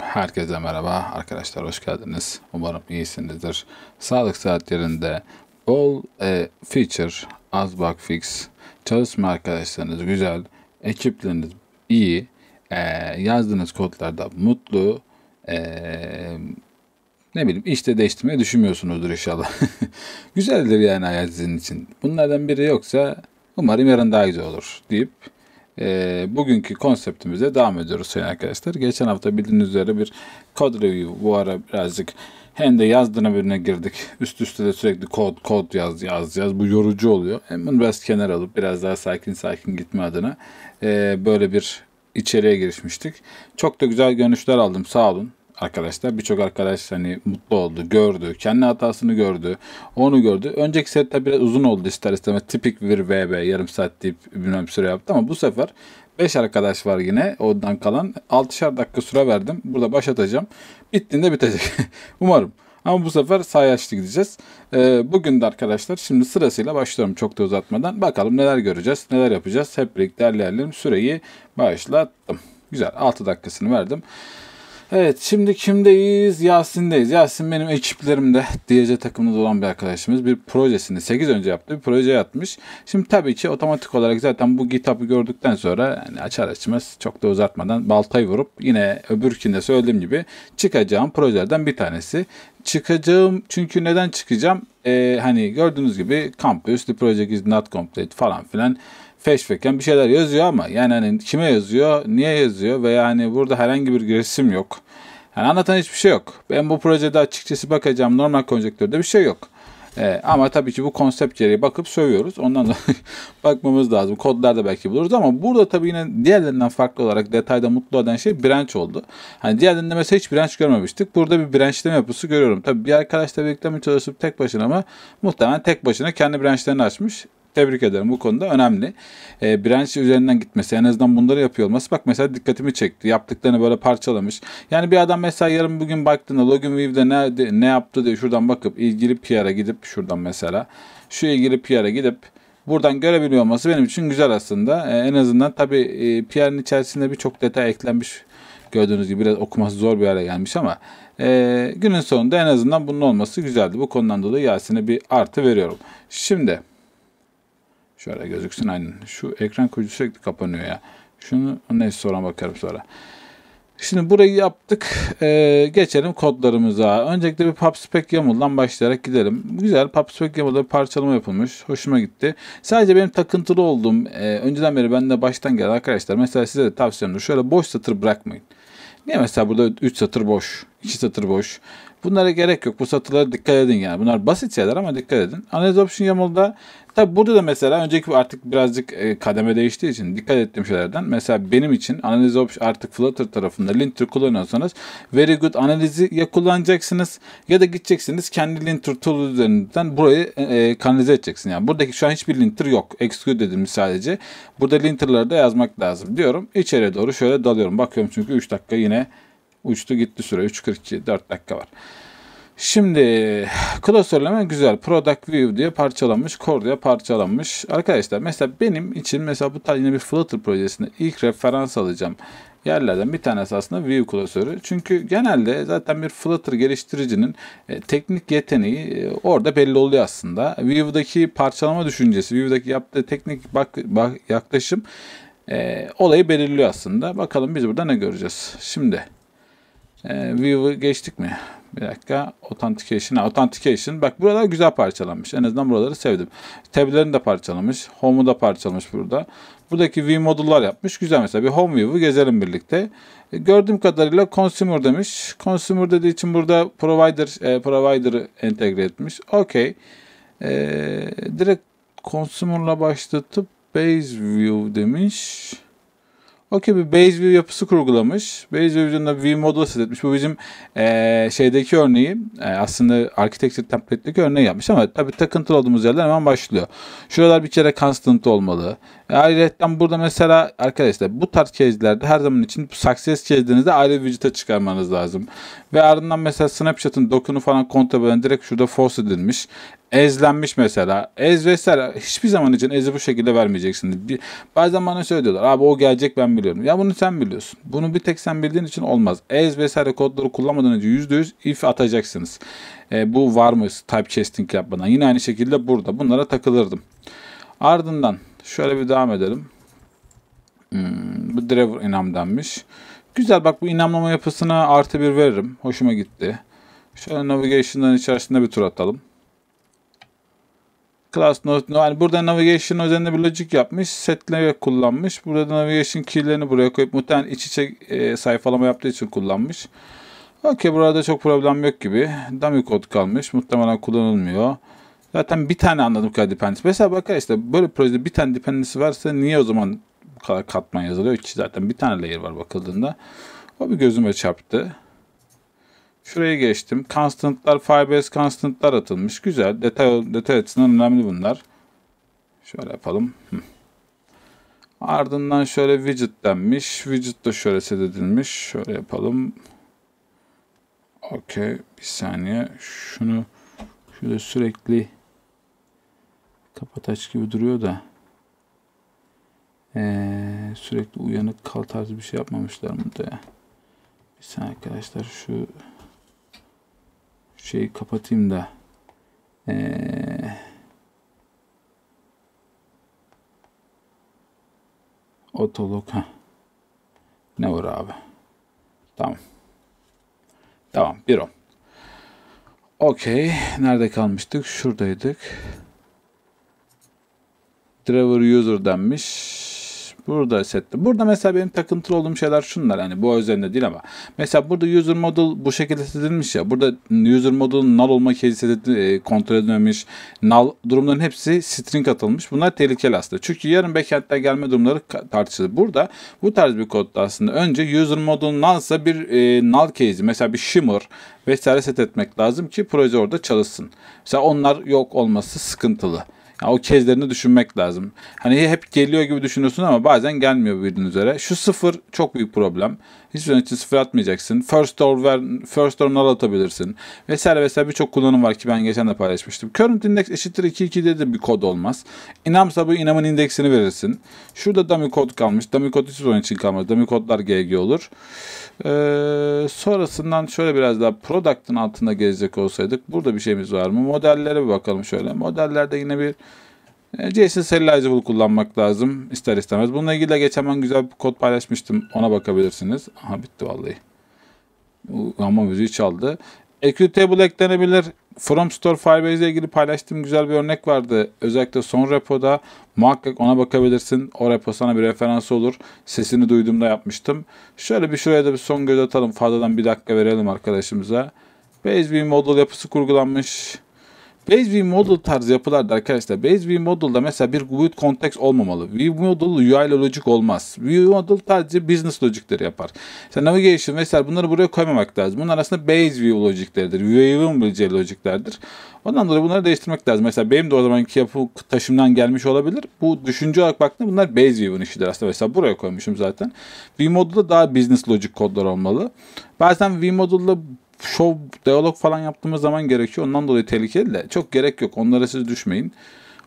Herkese merhaba arkadaşlar hoş geldiniz. Umarım iyisinizdir. Sağlık saatlerinde all e, feature, az bug fix, çalışma arkadaşlarınız güzel, ekipleriniz iyi, e, yazdığınız kodlarda mutlu, e, ne bileyim işte değiştirmeyi düşünmüyorsunuzdur inşallah. Güzeldir yani hayat sizin için. Bunlardan biri yoksa umarım yarın daha güzel olur deyip e, bugünkü konseptimize devam ediyoruz sayın arkadaşlar. Geçen hafta bildiğiniz üzere bir kod review bu ara birazcık hem de yazdığına birine girdik. Üst üste de sürekli kod kod yaz yaz yaz. Bu yorucu oluyor. Hem bunu biraz kenar alıp biraz daha sakin sakin gitme adına e, böyle bir içeriye girişmiştik. Çok da güzel görüşler aldım sağ olun arkadaşlar. Birçok arkadaş hani mutlu oldu, gördü, kendi hatasını gördü, onu gördü. Önceki sette biraz uzun oldu ister istemez. Tipik bir VB yarım saat deyip bilmem süre yaptı ama bu sefer 5 arkadaş var yine ondan kalan. 6'şer dakika süre verdim. Burada başlatacağım. Bittiğinde bitecek. Umarım. Ama bu sefer sayaçlı gideceğiz. Ee, bugün de arkadaşlar şimdi sırasıyla başlıyorum çok da uzatmadan. Bakalım neler göreceğiz, neler yapacağız. Hep birlikte ilerleyelim. Süreyi başlattım. Güzel 6 dakikasını verdim. Evet şimdi kimdeyiz? Yasin'deyiz. Yasin benim ekiplerimde DYC takımında olan bir arkadaşımız. Bir projesini 8 önce yaptığı Bir proje yapmış. Şimdi tabii ki otomatik olarak zaten bu GitHub'ı gördükten sonra yani açar açmaz çok da uzatmadan baltayı vurup yine öbürkinde söylediğim gibi çıkacağım projelerden bir tanesi. Çıkacağım çünkü neden çıkacağım? Ee, hani gördüğünüz gibi kampüs, the project is not complete falan filan feşfeken bir şeyler yazıyor ama yani hani kime yazıyor, niye yazıyor ve yani burada herhangi bir resim yok. Yani anlatan hiçbir şey yok. Ben bu projede açıkçası bakacağım normal konjektörde bir şey yok. Ee, ama tabii ki bu konsept gereği bakıp sövüyoruz. Ondan da bakmamız lazım. Kodlarda belki buluruz ama burada tabii yine diğerlerinden farklı olarak detayda mutlu eden şey branch oldu. Hani diğerlerinde mesela hiç branch görmemiştik. Burada bir branchleme yapısı görüyorum. Tabii bir arkadaşla birlikte mi çalışıp tek başına mı? Muhtemelen tek başına kendi branchlerini açmış tebrik ederim. Bu konuda önemli. E, ee, branş üzerinden gitmesi en azından bunları yapıyor olması bak mesela dikkatimi çekti. Yaptıklarını böyle parçalamış. Yani bir adam mesela yarın bugün baktığında Login Weave'de ne, ne yaptı diye şuradan bakıp ilgili PR'a gidip şuradan mesela şu ilgili PR'a gidip buradan görebiliyor olması benim için güzel aslında. E, en azından tabii e, PR'ın içerisinde birçok detay eklenmiş gördüğünüz gibi biraz okuması zor bir hale gelmiş ama e, günün sonunda en azından bunun olması güzeldi. Bu konudan dolayı Yasin'e bir artı veriyorum. Şimdi Şöyle gözüksün aynen. Şu ekran kurucu sürekli kapanıyor ya. Şunu neyse sonra bakarım sonra. Şimdi burayı yaptık. Ee, geçelim kodlarımıza. Öncelikle bir PubSpec YAML'dan başlayarak gidelim. Güzel PubSpec YAML'da bir parçalama yapılmış. Hoşuma gitti. Sadece benim takıntılı olduğum, e, önceden beri bende baştan geldi arkadaşlar. Mesela size de tavsiyemdir. Şöyle boş satır bırakmayın. Niye mesela burada 3 satır boş, 2 satır boş. Bunlara gerek yok. Bu satırlara dikkat edin yani. Bunlar basit şeyler ama dikkat edin. Analiz option YAML'da tabi burada da mesela önceki artık birazcık e, kademe değiştiği için dikkat ettiğim şeylerden. Mesela benim için analiz option artık Flutter tarafında linter kullanıyorsanız very good analizi ya kullanacaksınız ya da gideceksiniz kendi linter tool üzerinden burayı e, e kanalize edeceksin. Yani buradaki şu an hiçbir linter yok. Exclude dedim sadece. Burada linterları da yazmak lazım diyorum. İçeriye doğru şöyle dalıyorum. Bakıyorum çünkü 3 dakika yine Uçtu gitti süre 3.42 4 dakika var. Şimdi klasörleme güzel. Product View diye parçalanmış. Core diye parçalanmış. Arkadaşlar mesela benim için mesela bu tarz yine bir Flutter projesinde ilk referans alacağım yerlerden bir tanesi aslında View klasörü. Çünkü genelde zaten bir Flutter geliştiricinin e, teknik yeteneği e, orada belli oluyor aslında. View'daki parçalama düşüncesi, View'daki yaptığı teknik bak, bak yaklaşım e, olayı belirliyor aslında. Bakalım biz burada ne göreceğiz. Şimdi e, ee, View'u geçtik mi? Bir dakika. Authentication. Authentication. Bak burada güzel parçalanmış. En azından buraları sevdim. Tablerini de parçalamış. Home'u da parçalamış burada. Buradaki view modullar yapmış. Güzel mesela bir home view'u gezelim birlikte. E, gördüğüm kadarıyla consumer demiş. Consumer dediği için burada provider e, provider'ı entegre etmiş. Okey. E, direkt consumer'la başlatıp base view demiş. Okey bir base view yapısı kurgulamış. Base view'ün de view model setletmiş. Bu bizim e, şeydeki örneği e, aslında architecture template'deki örneği yapmış ama tabii takıntılı olduğumuz yerler hemen başlıyor. Şuralar bir kere constant olmalı. E, ayrıca burada mesela arkadaşlar bu tarz case'lerde her zaman için success case'lerinizde ayrı widget'e çıkarmanız lazım. Ve ardından mesela snapshot'ın dokunu falan kontrol direkt şurada force edilmiş ezlenmiş mesela. Ez vesaire. Hiçbir zaman için ezi bu şekilde vermeyeceksin. Bir, bazen bana şöyle Abi o gelecek ben biliyorum. Ya bunu sen biliyorsun. Bunu bir tek sen bildiğin için olmaz. Ez vesaire kodları kullanmadan önce %100 if atacaksınız. E, bu var mı type chesting yapmadan? Yine aynı şekilde burada. Bunlara takılırdım. Ardından şöyle bir devam edelim. Hmm, bu driver inam denmiş. Güzel bak bu inamlama yapısına artı bir veririm. Hoşuma gitti. Şöyle navigation'dan içerisinde bir tur atalım class note yani burada navigation üzerinde bir logic yapmış. Setlere kullanmış. Burada navigation key'lerini buraya koyup muhtemelen iç içe e, sayfalama yaptığı için kullanmış. Okey burada çok problem yok gibi. Dummy kod kalmış. Muhtemelen kullanılmıyor. Zaten bir tane anladım kadar dependency. Mesela bakar işte böyle projede bir tane dependency varsa niye o zaman bu kadar katman yazılıyor ki zaten bir tane layer var bakıldığında. O bir gözüme çarptı. Şurayı geçtim. Constant'lar, Firebase Constant'lar atılmış. Güzel. Detay, detay açısından önemli bunlar. Şöyle yapalım. Ardından şöyle widget denmiş. Widget da şöyle set edilmiş. Şöyle yapalım. Okey. Bir saniye. Şunu şöyle sürekli kapataç gibi duruyor da ee, sürekli uyanık kal tarzı bir şey yapmamışlar burada ya. Bir saniye arkadaşlar şu şeyi kapatayım da. Ee, Ne var abi? Tamam. Tamam. Bir on. Okey. Nerede kalmıştık? Şuradaydık. Driver user denmiş. Burada sette. Burada mesela benim takıntılı olduğum şeyler şunlar. Hani bu üzerinde değil ama. Mesela burada user model bu şekilde setilmiş ya. Burada user model'ın null olma case e, kontrol edilmemiş. Null durumların hepsi string atılmış. Bunlar tehlikeli aslında. Çünkü yarın backend'den gelme durumları tartışılır. Burada bu tarz bir kodda aslında önce user model nullsa bir e, null case mesela bir shimmer vesaire set etmek lazım ki proje orada çalışsın. Mesela onlar yok olması sıkıntılı. Yani o kezlerini düşünmek lazım. Hani hep geliyor gibi düşünüyorsun ama bazen gelmiyor bildiğin üzere. Şu sıfır çok büyük problem. Hiçbir zaman için sıfır atmayacaksın. First door ver, first or null atabilirsin. Vesaire vesaire birçok kullanım var ki ben geçen de paylaşmıştım. Current index eşittir 2 2 dedi bir kod olmaz. İnamsa bu inamın indeksini verirsin. Şurada dummy kod kalmış. Dummy kod hiçbir zaman için kalmaz. Dummy kodlar GG olur. Ee, sonrasından şöyle biraz daha product'ın altında gezecek olsaydık. Burada bir şeyimiz var mı? Modellere bir bakalım şöyle. Modellerde yine bir e, JSON Serializable kullanmak lazım ister istemez. Bununla ilgili de geçen ben güzel bir kod paylaşmıştım. Ona bakabilirsiniz. Aha bitti vallahi. Ama müziği çaldı. Executable eklenebilir. From Store Firebase ile ilgili paylaştığım güzel bir örnek vardı. Özellikle son repoda muhakkak ona bakabilirsin. O repo sana bir referans olur. Sesini duyduğumda yapmıştım. Şöyle bir şuraya da bir son göz atalım. Fazladan bir dakika verelim arkadaşımıza. Basebee model yapısı kurgulanmış. Base View Model tarzı yapılarda arkadaşlar Base View Model'da mesela bir View Context olmamalı. View Model UI logic olmaz. View Model sadece business logicleri yapar. İşte navigation vesaire bunları buraya koymamak lazım. Bunlar aslında Base View logicleridir. Viewable logiclerdir. Ondan dolayı bunları değiştirmek lazım. Mesela benim de o zamanki yapı taşımdan gelmiş olabilir. Bu düşünce olarak baktığımda bunlar base view'un işidir aslında. Mesela buraya koymuşum zaten. VModel'da daha business logic kodlar olmalı. Bazen VModel'da şov, diyalog falan yaptığımız zaman gerekiyor. Ondan dolayı tehlikeli de çok gerek yok. Onlara siz düşmeyin.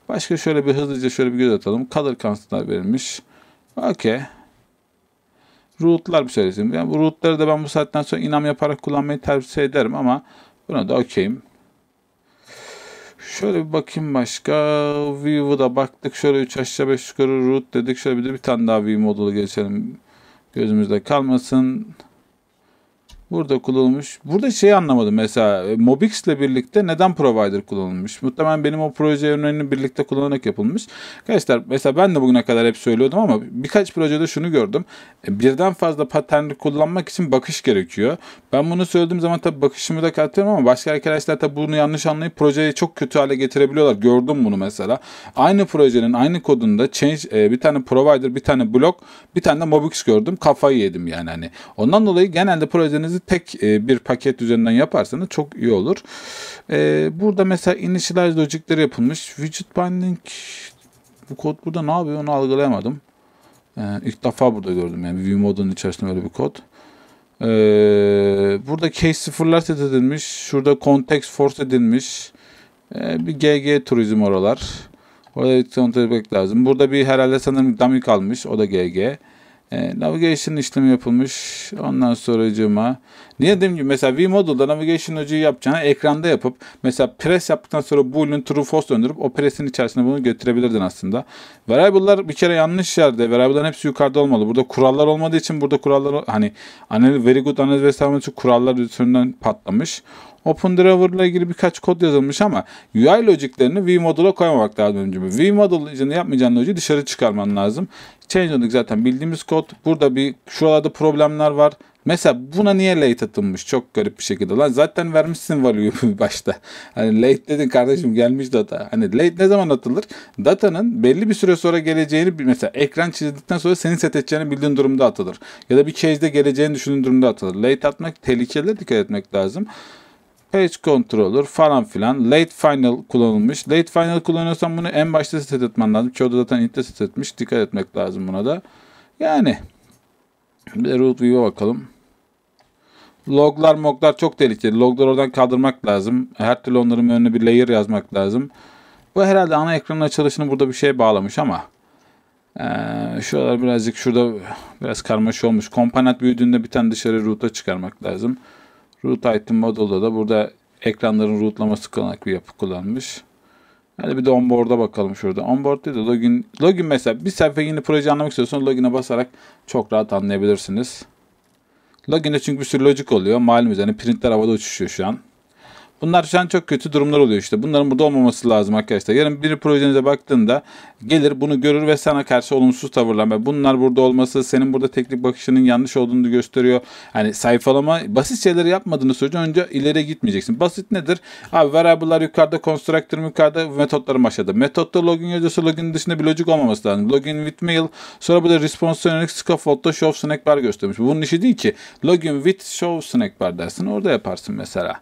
Başka şöyle bir hızlıca şöyle bir göz atalım. Color constantlar verilmiş. Okey. Root'lar bir söylesin. Yani bu root'ları da ben bu saatten sonra inam yaparak kullanmayı tercih ederim ama buna da okeyim. Şöyle bir bakayım başka. View'u da baktık. Şöyle 3 aşağı 5 yukarı root dedik. Şöyle bir de bir tane daha view modulu geçelim. Gözümüzde kalmasın. Burada kullanılmış. Burada şey anlamadım mesela e, Mobix ile birlikte neden provider kullanılmış? Muhtemelen benim o proje örneğini birlikte kullanarak yapılmış. Arkadaşlar mesela ben de bugüne kadar hep söylüyordum ama birkaç projede şunu gördüm. E, birden fazla paterni kullanmak için bakış gerekiyor. Ben bunu söylediğim zaman tabii bakışımı da katıyorum ama başka arkadaşlar tabii bunu yanlış anlayıp projeyi çok kötü hale getirebiliyorlar. Gördüm bunu mesela. Aynı projenin aynı kodunda change e, bir tane provider, bir tane blok, bir tane de Mobix gördüm. Kafayı yedim yani hani. Ondan dolayı genelde projenizi işlemlerinizi tek e, bir paket üzerinden yaparsanız çok iyi olur. E, burada mesela initialize logicleri yapılmış. Widget binding bu kod burada ne yapıyor onu algılayamadım. E, ilk defa burada gördüm yani view modunun içerisinde öyle bir kod. burada case sıfırlar set edilmiş. Şurada context force edilmiş. bir GG turizm oralar. Orada bir kontrol etmek lazım. Burada bir herhalde sanırım dummy kalmış. O da GG. E, navigation işlemi yapılmış. Ondan sonra cıma. Niye dedim ki mesela modulda navigation ucu yapacağını ekranda yapıp mesela press yaptıktan sonra boolean true false döndürüp o press'in içerisine bunu götürebilirdin aslında. Variable'lar bir kere yanlış yerde. Variable'ların hepsi yukarıda olmalı. Burada kurallar olmadığı için burada kurallar hani analiz, very good analiz vesaire için kurallar üzerinden patlamış. OpenDriver'la ilgili birkaç kod yazılmış ama UI logiklerini vModel'a koymamak lazım önce. vModel için yapmayacağın logic dışarı çıkarman lazım. ChangeLogic zaten bildiğimiz kod. Burada bir şuralarda problemler var. Mesela buna niye late atılmış? Çok garip bir şekilde. Lan zaten vermişsin value'yu başta. Hani late dedin kardeşim gelmiş data. Hani late ne zaman atılır? Datanın belli bir süre sonra geleceğini mesela ekran çizildikten sonra senin set edeceğini bildiğin durumda atılır. Ya da bir case'de geleceğini düşündüğün durumda atılır. Late atmak tehlikelere dikkat etmek lazım. Page Controller falan filan. Late Final kullanılmış. Late Final kullanıyorsan bunu en başta set etmen lazım. Çoğu da zaten int'te set etmiş. Dikkat etmek lazım buna da. Yani bir de root view'a bakalım. Loglar moglar çok tehlikeli. Logları oradan kaldırmak lazım. Her türlü onların önüne bir layer yazmak lazım. Bu herhalde ana ekranın açılışını burada bir şey bağlamış ama ee, şuralar birazcık şurada biraz karmaşa olmuş. Komponent büyüdüğünde bir tane dışarı root'a çıkarmak lazım. Root item modulda da burada ekranların rootlaması kullanık bir yapı kullanmış. Hadi bir de onboard'a bakalım şurada. Onboard değil login. Login mesela bir sayfa yeni proje anlamak istiyorsanız login'e basarak çok rahat anlayabilirsiniz. Login'de çünkü bir sürü logic oluyor. Malum üzerine printler havada uçuşuyor şu an. Bunlar şu an çok kötü durumlar oluyor işte. Bunların burada olmaması lazım arkadaşlar. Yarın bir projenize baktığında gelir bunu görür ve sana karşı olumsuz tavırlar. Bunlar burada olması senin burada teknik bakışının yanlış olduğunu gösteriyor. Hani sayfalama basit şeyleri yapmadığını sürece önce ileriye gitmeyeceksin. Basit nedir? Abi variable'lar yukarıda, constructor yukarıda, metotlarım aşağıda. Metotta login yazıyorsa login dışında bir logic olmaması lazım. Login with mail. Sonra burada response yönelik scaffold'da show snack bar göstermiş. Bunun işi değil ki. Login with show snack bar dersin. Orada yaparsın mesela.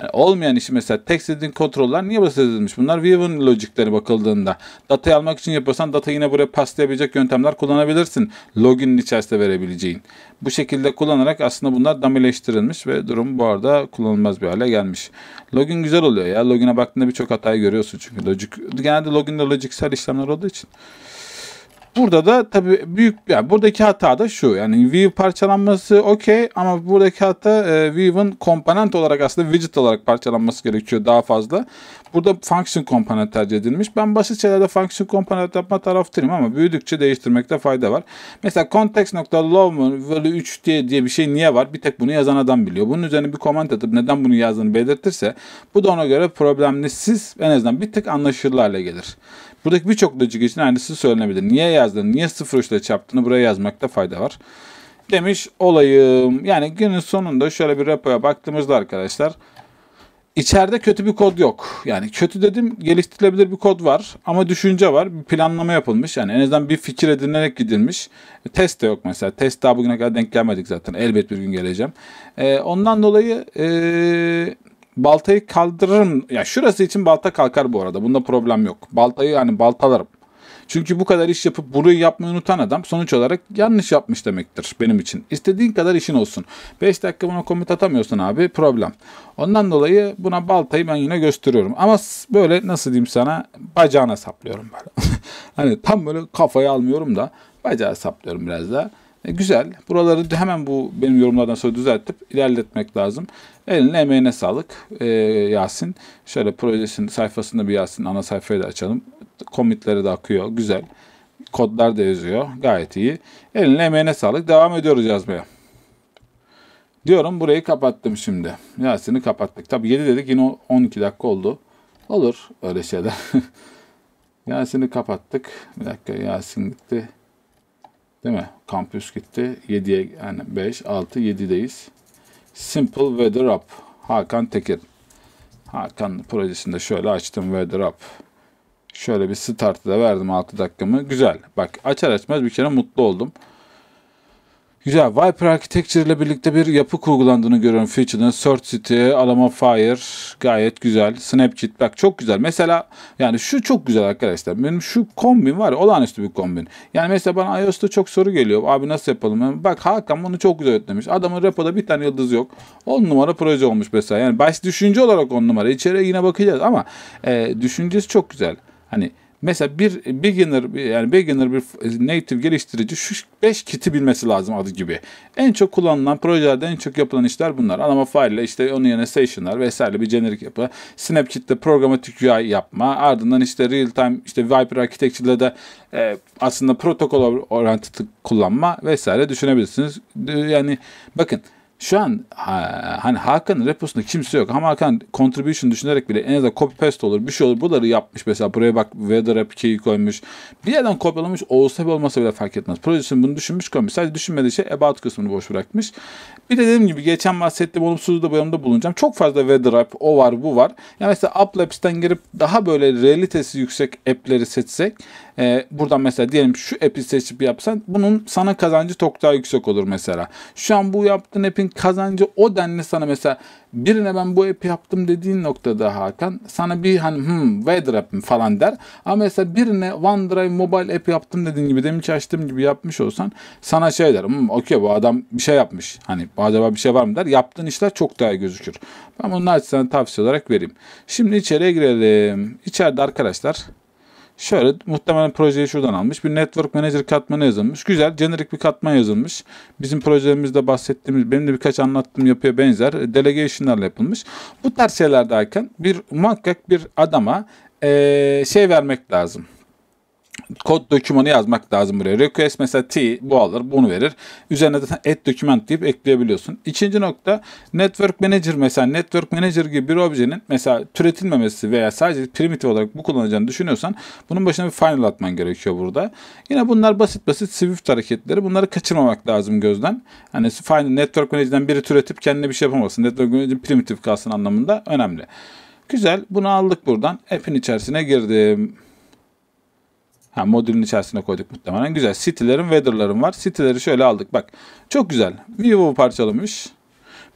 Yani olmayan işi mesela text edin kontroller niye basit bahsedilmiş? Bunlar View'un logikleri bakıldığında. Datayı almak için yaparsan data yine buraya paslayabilecek yöntemler kullanabilirsin. Login'in içerisinde verebileceğin. Bu şekilde kullanarak aslında bunlar damileştirilmiş ve durum bu arada kullanılmaz bir hale gelmiş. Login güzel oluyor ya. Login'e baktığında birçok hatayı görüyorsun çünkü. Logik, genelde login'de logiksel işlemler olduğu için. Burada da tabii büyük yani buradaki hata da şu. Yani view parçalanması okey ama buradaki hata e, view'un komponent olarak aslında widget olarak parçalanması gerekiyor daha fazla. Burada function komponent tercih edilmiş. Ben basit şeylerde function komponent yapma taraftarıyım ama büyüdükçe değiştirmekte fayda var. Mesela context.low value 3 diye, diye bir şey niye var? Bir tek bunu yazan adam biliyor. Bunun üzerine bir comment atıp neden bunu yazdığını belirtirse bu da ona göre problemli. Siz en azından bir tık anlaşılır hale gelir. Buradaki birçok lojik için aynısı söylenebilir. Niye yazdın, niye 03 ile çarptığını buraya yazmakta fayda var. Demiş olayım. Yani günün sonunda şöyle bir repoya baktığımızda arkadaşlar. İçeride kötü bir kod yok. Yani kötü dedim geliştirilebilir bir kod var ama düşünce var. Bir planlama yapılmış. Yani en azından bir fikir edinilerek gidilmiş. Test de yok mesela. Test daha bugüne kadar denk gelmedik zaten. Elbet bir gün geleceğim. Ee, ondan dolayı ee, baltayı kaldırırım. Ya yani şurası için balta kalkar bu arada. Bunda problem yok. Baltayı yani baltalarım. Çünkü bu kadar iş yapıp burayı yapmayı unutan adam sonuç olarak yanlış yapmış demektir benim için. İstediğin kadar işin olsun. 5 dakika buna komut atamıyorsun abi problem. Ondan dolayı buna baltayı ben yine gösteriyorum. Ama böyle nasıl diyeyim sana bacağına saplıyorum böyle. hani tam böyle kafayı almıyorum da bacağı saplıyorum biraz daha. E, güzel. Buraları hemen bu benim yorumlardan sonra düzeltip ilerletmek lazım. Eline emeğine sağlık e, Yasin. Şöyle projesinin sayfasında bir Yasin ana sayfayı da açalım. Komitleri de akıyor. Güzel. Kodlar da yazıyor. Gayet iyi. Eline emeğine sağlık. Devam ediyoruz yazmaya. Diyorum burayı kapattım şimdi. Yasin'i kapattık. Tabii 7 dedik yine 12 dakika oldu. Olur öyle şeyler. Yasin'i kapattık. Bir dakika Yasin gitti. Değil mi? Kampüs gitti. 7'ye yani 5, 6, 7'deyiz. Simple Weather App. Hakan Tekin. Hakan projesinde şöyle açtım Weather App. Şöyle bir startı da verdim 6 dakikamı. Güzel. Bak açar açmaz bir kere mutlu oldum. Güzel. Viper Architecture ile birlikte bir yapı kurgulandığını görüyorum Future'ın. Third City, Alamo Fire gayet güzel. Snapchat bak çok güzel. Mesela yani şu çok güzel arkadaşlar. Benim şu kombin var ya olağanüstü bir kombin. Yani mesela bana iOS'ta çok soru geliyor. Abi nasıl yapalım? Yani bak Hakan bunu çok güzel ötlemiş. Adamın repoda bir tane yıldız yok. 10 numara proje olmuş mesela. Yani baş düşünce olarak 10 numara. İçeriye yine bakacağız ama e, düşüncesi çok güzel. Hani Mesela bir beginner yani beginner bir native geliştirici şu 5 kiti bilmesi lazım adı gibi. En çok kullanılan projelerde en çok yapılan işler bunlar. Anama file işte onun yerine stationlar vesaire bir generic yapı. Snapchat'te programatik UI yapma. Ardından işte real time işte Viper Architecture'da da e, aslında protokol orantı kullanma vesaire düşünebilirsiniz. Yani bakın şu an hani Hakan'ın reposunda kimse yok. Ama Hakan contribution düşünerek bile en azından copy paste olur bir şey olur. Buraları yapmış mesela buraya bak weather APK'yi koymuş. Bir yerden kopyalamış olsa bile olmasa bile fark etmez. Projesinin bunu düşünmüş koymuş. Sadece düşünmediği şey about kısmını boş bırakmış. Bir de dediğim gibi geçen bahsettiğim olumsuzluğu da bu yanımda bulunacağım. Çok fazla weather app o var bu var. Yani mesela Uplabs'ten girip daha böyle realitesi yüksek app'leri seçsek e, buradan mesela diyelim şu app'i seçip yapsan bunun sana kazancı çok daha yüksek olur mesela. Şu an bu yaptığın app'in kazancı o denli sana mesela birine ben bu app'i yaptım dediğin noktada Hakan sana bir hani hmm weather app falan der. Ama mesela birine OneDrive mobile app yaptım dediğin gibi demin çalıştığım gibi yapmış olsan sana şey der. Hmm okey bu adam bir şey yapmış. Hani acaba bir şey var mı der. Yaptığın işler çok daha iyi gözükür. Ben bunun naçizane tavsiye olarak vereyim. Şimdi içeriye girelim. İçeride arkadaşlar Şöyle muhtemelen projeyi şuradan almış. Bir Network Manager katmanı yazılmış. Güzel generic bir katman yazılmış. Bizim projemizde bahsettiğimiz benim de birkaç anlattığım yapıya benzer e, delegation'larla yapılmış. Bu tarz şeylerdeyken bir muhakkak bir adama ee, şey vermek lazım kod dokümanı yazmak lazım buraya. Request mesela T bu alır bunu verir. Üzerine de add document deyip ekleyebiliyorsun. İkinci nokta network manager mesela network manager gibi bir objenin mesela türetilmemesi veya sadece primitif olarak bu kullanacağını düşünüyorsan bunun başına bir final atman gerekiyor burada. Yine bunlar basit basit Swift hareketleri. Bunları kaçırmamak lazım gözden. Hani final network manager'dan biri türetip kendine bir şey yapamasın. Network manager primitif kalsın anlamında önemli. Güzel. Bunu aldık buradan. App'in içerisine girdim. Ha, modülün içerisine koyduk muhtemelen. Güzel. City'lerim, weather'larım var. City'leri şöyle aldık. Bak çok güzel. Vivo parçalamış.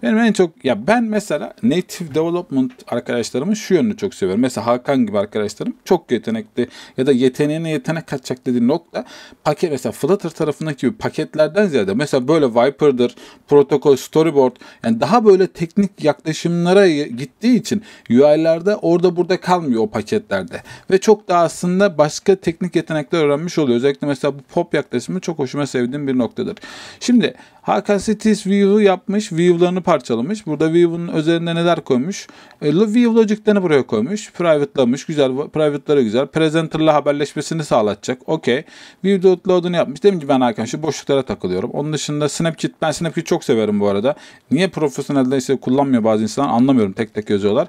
Benim en çok ya ben mesela native development arkadaşlarımın şu yönünü çok seviyorum. Mesela Hakan gibi arkadaşlarım çok yetenekli ya da yeteneğine yetenek kaçacak dediği nokta paket mesela Flutter tarafındaki gibi paketlerden ziyade mesela böyle Viper'dır, protokol, storyboard yani daha böyle teknik yaklaşımlara gittiği için UI'lerde orada burada kalmıyor o paketlerde. Ve çok da aslında başka teknik yetenekler öğrenmiş oluyor. Özellikle mesela bu pop yaklaşımı çok hoşuma sevdiğim bir noktadır. Şimdi Hakan Cities View'u yapmış. View'larını parçalamış. Burada view'un üzerinde neler koymuş? E, Vivo Logic'lerini buraya koymuş. Privatelamış. Güzel. Private'ları güzel. Presenter'la haberleşmesini sağlatacak. Okey. Vivo Load'unu yapmış. Demin ki ben Hakan şu boşluklara takılıyorum. Onun dışında Snapchat. Ben Snapchat'i çok severim bu arada. Niye profesyonelde ise kullanmıyor bazı insanlar anlamıyorum. Tek tek yazıyorlar.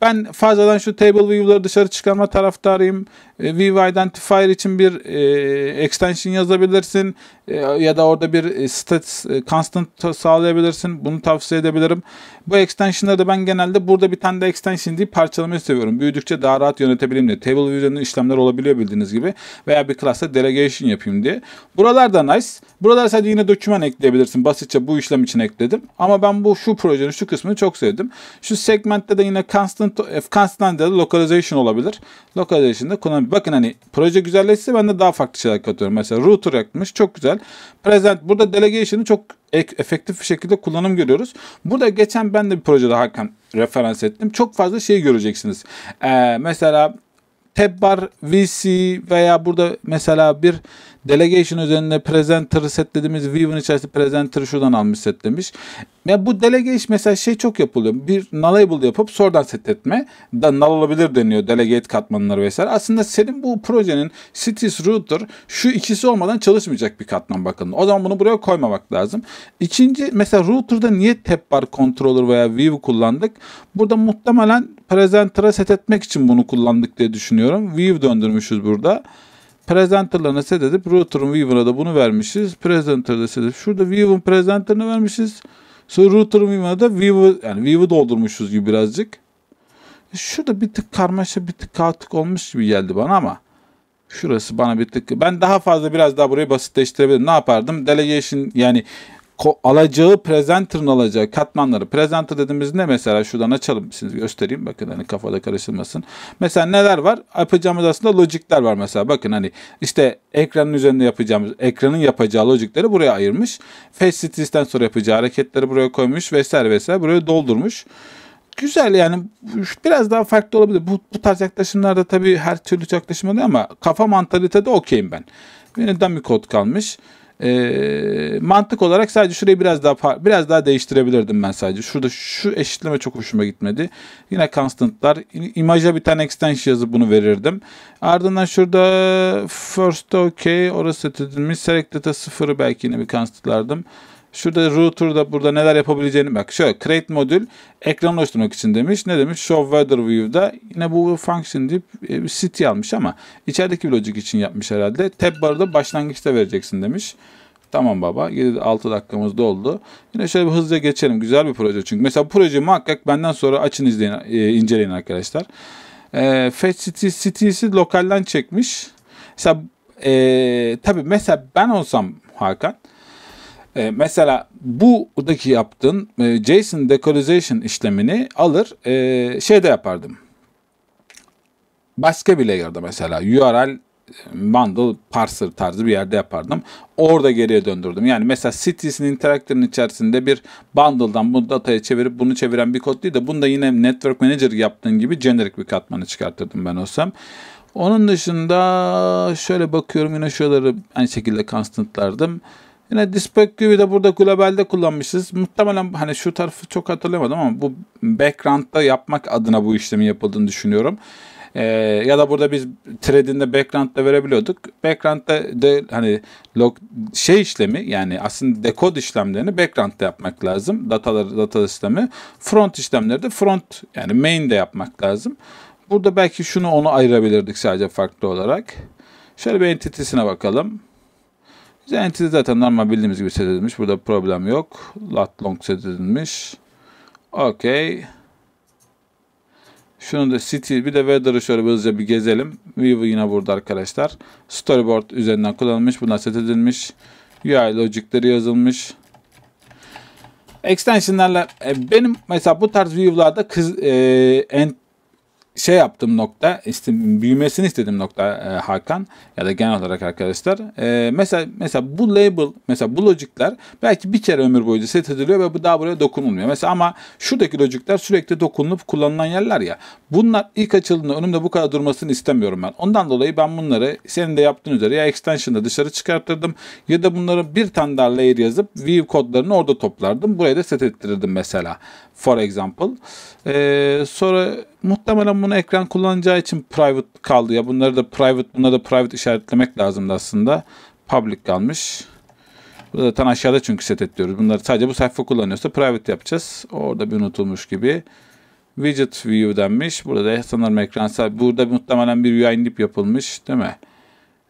Ben fazladan şu table view'ları dışarı çıkarma taraftarıyım. E, Viva Identifier için bir e, extension yazabilirsin e, ya da orada bir e, stat e, constant sağlayabilirsin. Bunu tavsiye edebilirim. Bu extensionları da ben genelde burada bir tane de extension deyip parçalamayı seviyorum. Büyüdükçe daha rahat yönetebileyim diye. Table view'den işlemler olabiliyor bildiğiniz gibi. Veya bir class'a delegation yapayım diye. Buralar da nice. Buralar sadece yine doküman ekleyebilirsin. Basitçe bu işlem için ekledim. Ama ben bu şu projenin şu kısmını çok sevdim. Şu segmentte de yine constant, constant da localization olabilir. Localization'da kullanabilirsin Bakın hani proje güzelleşse ben de daha farklı şeyler katıyorum. Mesela router yakmış çok güzel. Present burada delegation'ı çok ek, efektif bir şekilde kullanım görüyoruz. Burada geçen ben de bir projede Hakan referans ettim. Çok fazla şey göreceksiniz. Ee, mesela tab bar VC veya burada mesela bir Delegation üzerine presenter set dediğimiz view'un içerisinde presenter şuradan almış set demiş. Ya bu delegation mesela şey çok yapılıyor. Bir nullable yapıp sonradan set etme. Da null olabilir deniyor delegate katmanları vesaire. Aslında senin bu projenin cities router şu ikisi olmadan çalışmayacak bir katman bakın. O zaman bunu buraya koymamak lazım. İkinci mesela router'da niye tab bar controller veya view kullandık? Burada muhtemelen presenter'a set etmek için bunu kullandık diye düşünüyorum. View döndürmüşüz burada. Presenter'la ne set edip router'ın weaver'a da bunu vermişiz. Presenter'da set edip şurada weaver'ın presenter'ını vermişiz. Sonra router'ın weaver'a da weaver, yani weaver doldurmuşuz gibi birazcık. Şurada bir tık karmaşa bir tık kaotik olmuş gibi geldi bana ama şurası bana bir tık ben daha fazla biraz daha burayı basitleştirebilirim. Ne yapardım? Delegation yani alacağı presenter'ın alacağı katmanları. Presenter dediğimiz ne mesela? Şuradan açalım siz göstereyim. Bakın hani kafada karışılmasın. Mesela neler var? Yapacağımız aslında logicler var mesela. Bakın hani işte ekranın üzerinde yapacağımız, ekranın yapacağı logicleri buraya ayırmış. Face sonra yapacağı hareketleri buraya koymuş vesaire vesaire buraya doldurmuş güzel yani biraz daha farklı olabilir. Bu, bu tarz yaklaşımlarda tabii her türlü yaklaşım oluyor ama kafa mantalitede okeyim ben. Yeniden bir kod kalmış. E, mantık olarak sadece şurayı biraz daha biraz daha değiştirebilirdim ben sadece. Şurada şu eşitleme çok hoşuma gitmedi. Yine constantlar. imaja bir tane extension yazıp bunu verirdim. Ardından şurada first okay orası seçilmiş. Select data sıfırı belki yine bir constantlardım. Şurada router'da burada neler yapabileceğini bak. Şöyle create modül ekran oluşturmak için demiş. Ne demiş? Show weather view'da yine bu function deyip e, city almış ama içerideki bir logic için yapmış herhalde. Tab bar'da başlangıçta vereceksin demiş. Tamam baba. 6 dakikamız doldu. Yine şöyle bir hızlıca geçelim. Güzel bir proje çünkü. Mesela bu proje muhakkak benden sonra açın izleyin, e, inceleyin arkadaşlar. E, Fetch City, City'si lokalden çekmiş. Mesela e, tabii mesela ben olsam Hakan e, mesela buradaki yaptığın e, JSON Decorization işlemini alır e, şeyde yapardım. Başka bir layer'da mesela URL bundle parser tarzı bir yerde yapardım. Orada geriye döndürdüm. Yani mesela Cities'in Interactor'ın içerisinde bir bundle'dan bu dataya çevirip bunu çeviren bir kod değil de bunu da yine Network Manager yaptığın gibi generic bir katmanı çıkartırdım ben olsam. Onun dışında şöyle bakıyorum yine şuraları aynı şekilde constantlardım. Yine Dispective'i de burada globalde kullanmışız. Muhtemelen hani şu tarafı çok hatırlamadım ama bu background'da yapmak adına bu işlemin yapıldığını düşünüyorum. Ee, ya da burada biz thread'inde background'da verebiliyorduk. Background'da de hani log şey işlemi yani aslında dekod işlemlerini background'da yapmak lazım. Datalar data işlemi. Front işlemleri de front yani main'de yapmak lazım. Burada belki şunu onu ayırabilirdik sadece farklı olarak. Şöyle bir entity'sine bakalım. Zenit'i zaten normal bildiğimiz gibi set edilmiş. Burada problem yok. Lat long set edilmiş. Okey. Şunu da City bir de Weather'ı şöyle bir hızlıca bir gezelim. View yine burada arkadaşlar. Storyboard üzerinden kullanılmış. Bunlar set edilmiş. UI logic'leri yazılmış. Extension'larla e, benim mesela bu tarz view'larda kız e, şey yaptım nokta, işte büyümesini istedim nokta e, Hakan ya da genel olarak arkadaşlar. E, mesela mesela bu label, mesela bu logikler belki bir kere ömür boyunca set ediliyor ve bu daha buraya dokunulmuyor. Mesela ama şuradaki logikler sürekli dokunulup kullanılan yerler ya. Bunlar ilk açıldığında önümde bu kadar durmasını istemiyorum ben. Ondan dolayı ben bunları senin de yaptığın üzere ya extension'da dışarı çıkarttırdım ya da bunları bir tane daha layer yazıp view kodlarını orada toplardım. Buraya da set ettirirdim mesela for example. Ee, sonra muhtemelen bunu ekran kullanacağı için private kaldı. Ya bunları da private, bunları da private işaretlemek lazımdı aslında. Public kalmış. Bu zaten aşağıda çünkü set ediyoruz. Bunları sadece bu sayfa kullanıyorsa private yapacağız. Orada bir unutulmuş gibi. Widget view denmiş. Burada sanırım ekran burada muhtemelen bir UI inip yapılmış değil mi?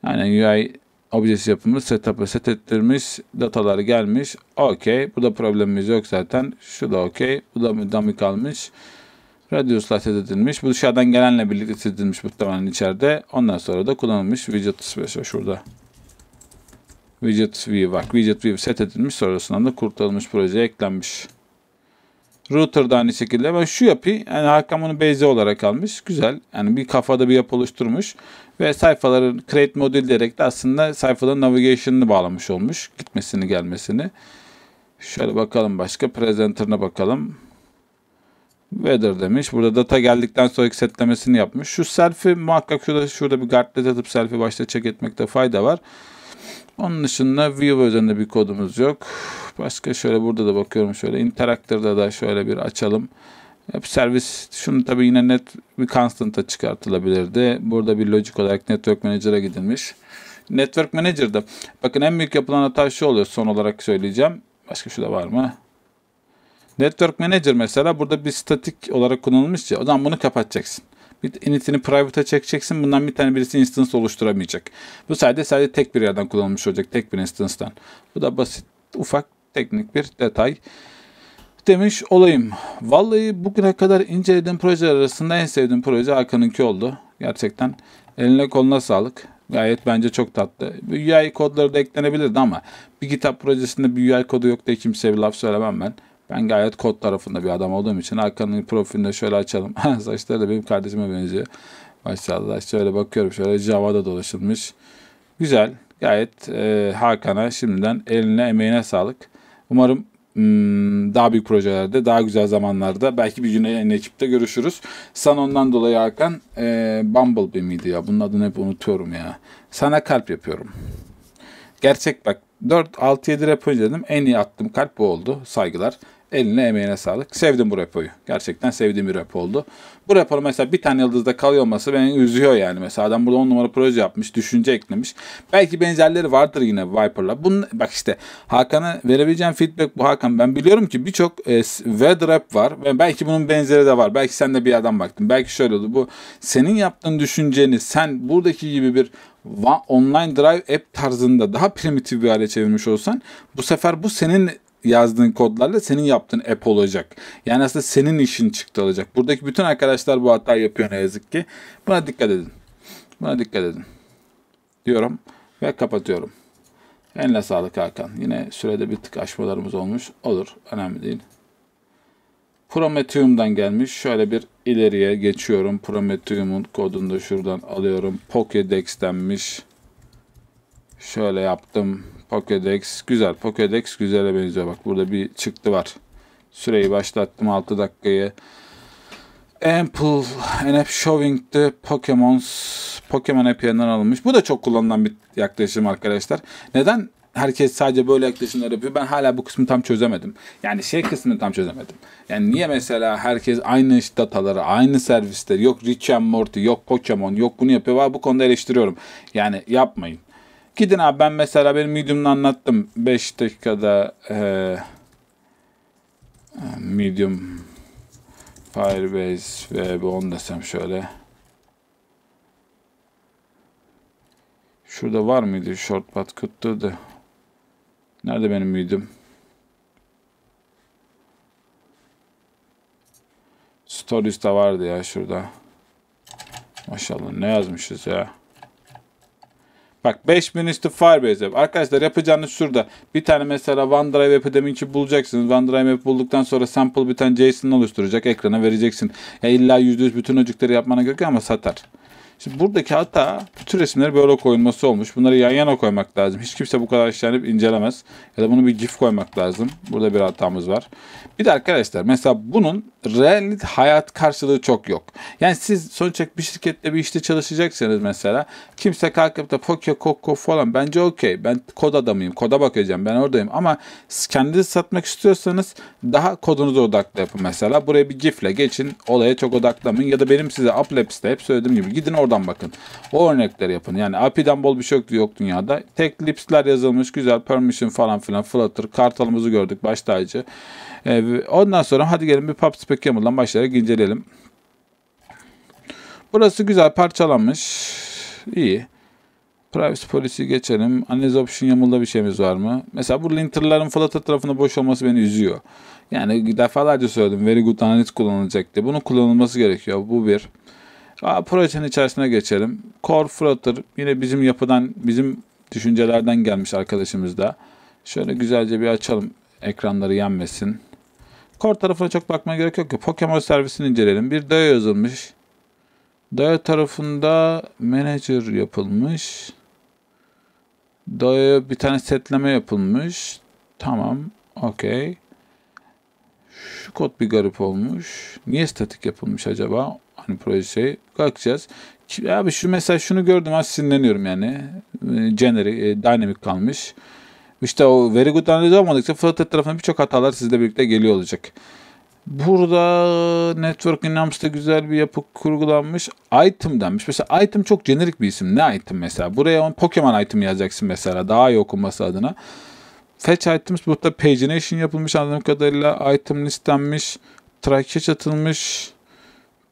Yani UI objesi yapımı setup'a set ettirmiş. Datalar gelmiş. Okey. Bu da problemimiz yok zaten. Şu da okey. Bu da dummy kalmış. Radius'la set edilmiş. Bu dışarıdan gelenle birlikte set edilmiş muhtemelen içeride. Ondan sonra da kullanılmış. Widget mesela şurada. Widget view bak. Widget view set edilmiş. Sonrasında da kurtarılmış projeye eklenmiş. Router da aynı şekilde. Ben şu yapı yani Hakan onu base olarak almış. Güzel. Yani bir kafada bir yapı oluşturmuş. Ve sayfaların create modül diyerek de aslında sayfaların navigation'ını bağlamış olmuş. Gitmesini gelmesini. Şöyle bakalım başka. Presenter'ına bakalım. Weather demiş. Burada data geldikten sonraki setlemesini yapmış. Şu selfie muhakkak şurada, şurada bir guardlet atıp selfie başta check etmekte fayda var. Onun dışında view üzerinde bir kodumuz yok. Başka şöyle burada da bakıyorum şöyle. Interactor'da da şöyle bir açalım. Hep servis şunu tabii yine net bir constant'a çıkartılabilirdi. Burada bir logic olarak network manager'a gidilmiş. Network manager'da bakın en büyük yapılan hata şu oluyor son olarak söyleyeceğim. Başka şurada var mı? Network manager mesela burada bir statik olarak kullanılmış ya o zaman bunu kapatacaksın. Bir initini private'a çekeceksin. Bundan bir tane birisi instance oluşturamayacak. Bu sayede sadece tek bir yerden kullanılmış olacak. Tek bir instance'dan. Bu da basit ufak teknik bir detay demiş olayım. Vallahi bugüne kadar incelediğim projeler arasında en sevdiğim proje Hakan'ınki oldu. Gerçekten eline koluna sağlık. Gayet bence çok tatlı. UI kodları da eklenebilirdi ama bir kitap projesinde bir UI kodu yok diye kimseye bir laf söylemem ben. Ben gayet kod tarafında bir adam olduğum için Hakan'ın profilini şöyle açalım. Saçları da benim kardeşime benziyor. Maşallah şöyle bakıyorum şöyle Java'da dolaşılmış. Güzel. Gayet e, Hakan'a şimdiden eline emeğine sağlık. Umarım hmm, daha büyük projelerde, daha güzel zamanlarda belki bir gün en ekipte görüşürüz. Sen ondan dolayı Hakan e, Bumblebee miydi ya? Bunun adını hep unutuyorum ya. Sana kalp yapıyorum. Gerçek bak 4-6-7 rap önce dedim en iyi attığım kalp bu oldu. Saygılar. Eline emeğine sağlık. Sevdim bu repoyu. Gerçekten sevdiğim bir rap oldu. Bu raporun mesela bir tane yıldızda kalıyor olması beni üzüyor yani. Mesela adam burada on numara proje yapmış, düşünce eklemiş. Belki benzerleri vardır yine Viper'la. Bunun, bak işte Hakan'a verebileceğim feedback bu Hakan. Ben biliyorum ki birçok e, web rap var ve belki bunun benzeri de var. Belki sen de bir adam baktın. Belki şöyle oldu. Bu senin yaptığın düşünceni sen buradaki gibi bir online drive app tarzında daha primitif bir hale çevirmiş olsan bu sefer bu senin yazdığın kodlarla senin yaptığın app olacak. Yani aslında senin işin çıktı olacak. Buradaki bütün arkadaşlar bu hata yapıyor ne yazık ki. Buna dikkat edin. Buna dikkat edin. Diyorum ve kapatıyorum. Eline sağlık Hakan. Yine sürede bir tık aşmalarımız olmuş. Olur. Önemli değil. Prometheum'dan gelmiş. Şöyle bir ileriye geçiyorum. Prometheum'un kodunu da şuradan alıyorum. Pokédex denmiş. Şöyle yaptım. Pokédex güzel. Pokédex güzele benziyor. Bak burada bir çıktı var. Süreyi başlattım 6 dakikayı. Ample an app showing the Pokemons Pokemon app alınmış. Bu da çok kullanılan bir yaklaşım arkadaşlar. Neden herkes sadece böyle yaklaşımlar yapıyor? Ben hala bu kısmı tam çözemedim. Yani şey kısmını tam çözemedim. Yani niye mesela herkes aynı iş dataları, aynı servisleri, yok Rich and Morty, yok Pokemon, yok bunu yapıyor. bu konuda eleştiriyorum. Yani yapmayın. Gidin abi ben mesela benim medium'da anlattım. 5 dakikada e, e, medium Firebase ve bu onu desem şöyle. Şurada var mıydı shortcut kutuda? Nerede benim medium? stories Stories'ta vardı ya şurada. Maşallah ne yazmışız ya. Bak 5000 üstü Firebase yap. Arkadaşlar yapacağınız şurada. Bir tane mesela OneDrive app'i deminki bulacaksınız. OneDrive app bulduktan sonra sample bir tane JSON oluşturacak. Ekrana vereceksin. Ya illa %100 bütün öcükleri yapmana gerek yok ama satar. Şimdi buradaki hata bütün resimleri böyle koyulması olmuş. Bunları yan yana koymak lazım. Hiç kimse bu kadar işlenip incelemez. Ya da bunu bir gif koymak lazım. Burada bir hatamız var. Bir de arkadaşlar mesela bunun realit hayat karşılığı çok yok. Yani siz sonuç olarak bir şirkette bir işte çalışacaksınız mesela. Kimse kalkıp da Pokya koko falan bence okey. Ben kod adamıyım. Koda bakacağım. Ben oradayım. Ama kendinizi satmak istiyorsanız daha kodunuza odaklı yapın mesela. Buraya bir gifle geçin. Olaya çok odaklamayın. Ya da benim size Applabs'te hep söylediğim gibi gidin oradan bakın. O örnekleri yapın. Yani API'den bol bir şey yok dünyada. Tek lipsler yazılmış. Güzel permission falan filan. Flutter. Kartalımızı gördük. Baş tacı. Ee, ondan sonra hadi gelin bir Pubs Backgammon başlayarak inceleyelim. Burası güzel parçalanmış. İyi. Privacy Policy'yi geçelim. Analiz Option Yamul'da bir şeyimiz var mı? Mesela bu linterların Flutter tarafında boş olması beni üzüyor. Yani defalarca söyledim. Very good analiz kullanılacaktı. Bunun kullanılması gerekiyor. Bu bir. Aa, projenin içerisine geçelim. Core Flutter yine bizim yapıdan, bizim düşüncelerden gelmiş arkadaşımız da. Şöyle güzelce bir açalım. Ekranları yenmesin. Kor tarafına çok bakmaya gerek yok ki. Pokemon servisini inceleyelim. Bir DAO yazılmış. DAO tarafında manager yapılmış. DAO'ya bir tane setleme yapılmış. Tamam. Okey. Şu kod bir garip olmuş. Niye statik yapılmış acaba? Hani proje şey. Bakacağız. Abi şu mesela şunu gördüm. Az sinirleniyorum yani. Ee, Generic, e, dynamic kalmış. İşte o veri good analiz olmadıkça Flutter tarafından birçok hatalar sizle birlikte geliyor olacak. Burada Network Dynamics'te güzel bir yapı kurgulanmış. Item denmiş. Mesela item çok jenerik bir isim. Ne item mesela? Buraya on Pokemon item yazacaksın mesela. Daha iyi okunması adına. Fetch items burada pagination yapılmış anladığım kadarıyla. Item listenmiş. Track'e çatılmış.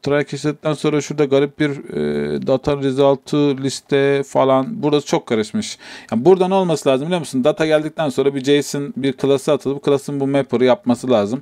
Try kesetten sonra şurada garip bir e, data result'ı liste falan. Burası çok karışmış. Yani burada ne olması lazım biliyor musun? Data geldikten sonra bir JSON bir klasa atılıp klasın bu mapper'ı yapması lazım.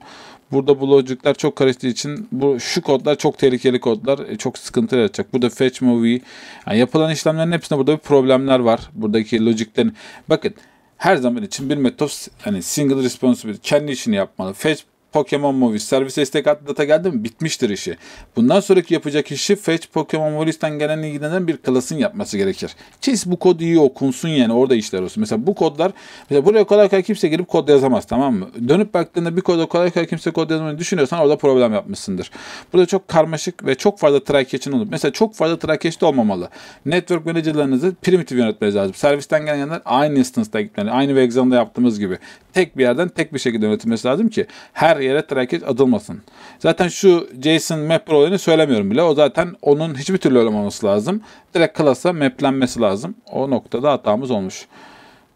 Burada bu logic'ler çok karıştığı için bu şu kodlar çok tehlikeli kodlar. E, çok sıkıntı yaratacak. Burada fetch movie. Yani yapılan işlemlerin hepsinde burada bir problemler var. Buradaki logic'lerin. Bakın her zaman için bir metot hani single responsibility kendi işini yapmalı. Fetch Pokemon Movies servis istek adlı data geldi mi bitmiştir işi. Bundan sonraki yapacak işi Fetch Pokemon Movies'ten gelen ilgilenen bir klasın yapması gerekir. Çiz bu kod iyi okunsun yani orada işler olsun. Mesela bu kodlar mesela buraya kolay kolay kimse girip kod yazamaz tamam mı? Dönüp baktığında bir koda kolay kolay kimse kod yazmayı düşünüyorsan orada problem yapmışsındır. Burada çok karmaşık ve çok fazla try catch'in olur. Mesela çok fazla try de olmamalı. Network manager'larınızı primitif yönetmeniz lazım. Servisten gelenler aynı instance'da gitmeli. Aynı ve yaptığımız gibi. Tek bir yerden tek bir şekilde yönetilmesi lazım ki her her yere trackage atılmasın. Zaten şu JSON Map olayını söylemiyorum bile. O zaten onun hiçbir türlü olmaması lazım. Direkt class'a maplenmesi lazım. O noktada hatamız olmuş.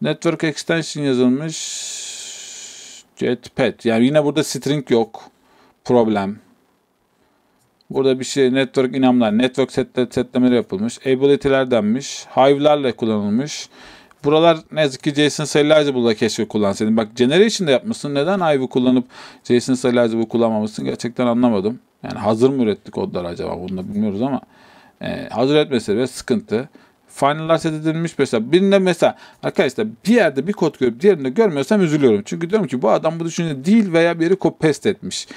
Network extension yazılmış. Jetpad. Yani yine burada string yok. Problem. Burada bir şey network inamlar, network setle, setlemeleri yapılmış. Ability'ler denmiş. Hive'lerle kullanılmış buralar ne yazık ki Jason Salizabal'ı keşke kullansaydın. Bak de yapmışsın. Neden Ive'ı kullanıp Jason Salizabal'ı kullanmamışsın? Gerçekten anlamadım. Yani hazır mı ürettik kodlar acaba? Bunu da bilmiyoruz ama e, hazır etmesi ve sıkıntı. Final'lar set edilmiş mesela. Birinde mesela arkadaşlar bir yerde bir kod görüp diğerinde görmüyorsam üzülüyorum. Çünkü diyorum ki bu adam bu düşünce değil veya biri yeri copy etmiş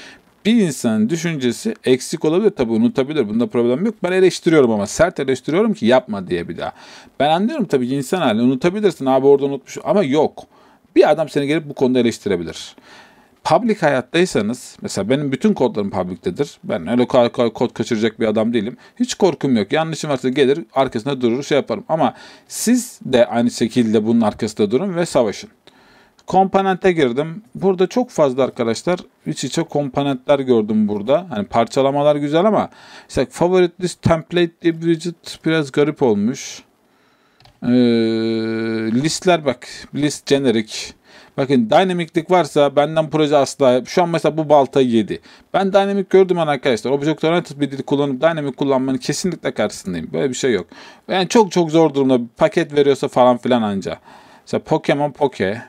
bir insanın düşüncesi eksik olabilir tabi unutabilir. Bunda problem yok. Ben eleştiriyorum ama sert eleştiriyorum ki yapma diye bir daha. Ben anlıyorum tabi ki insan halini unutabilirsin abi orada unutmuş ama yok. Bir adam seni gelip bu konuda eleştirebilir. Public hayattaysanız mesela benim bütün kodlarım public'tedir. Ben öyle kod kaçıracak bir adam değilim. Hiç korkum yok. Yanlışım varsa gelir arkasında durur şey yaparım. Ama siz de aynı şekilde bunun arkasında durun ve savaşın komponente girdim. Burada çok fazla arkadaşlar iç içe komponentler gördüm burada. Hani parçalamalar güzel ama işte favorite list template diye bir widget biraz garip olmuş. Ee, listler bak list generic. Bakın dynamiclik varsa benden proje asla şu an mesela bu balta yedi. Ben dynamic gördüm an hani arkadaşlar. Object oriented bir dil kullanıp dynamic kullanmanın kesinlikle karşısındayım. Böyle bir şey yok. Yani çok çok zor durumda paket veriyorsa falan filan anca. Mesela Pokemon Poke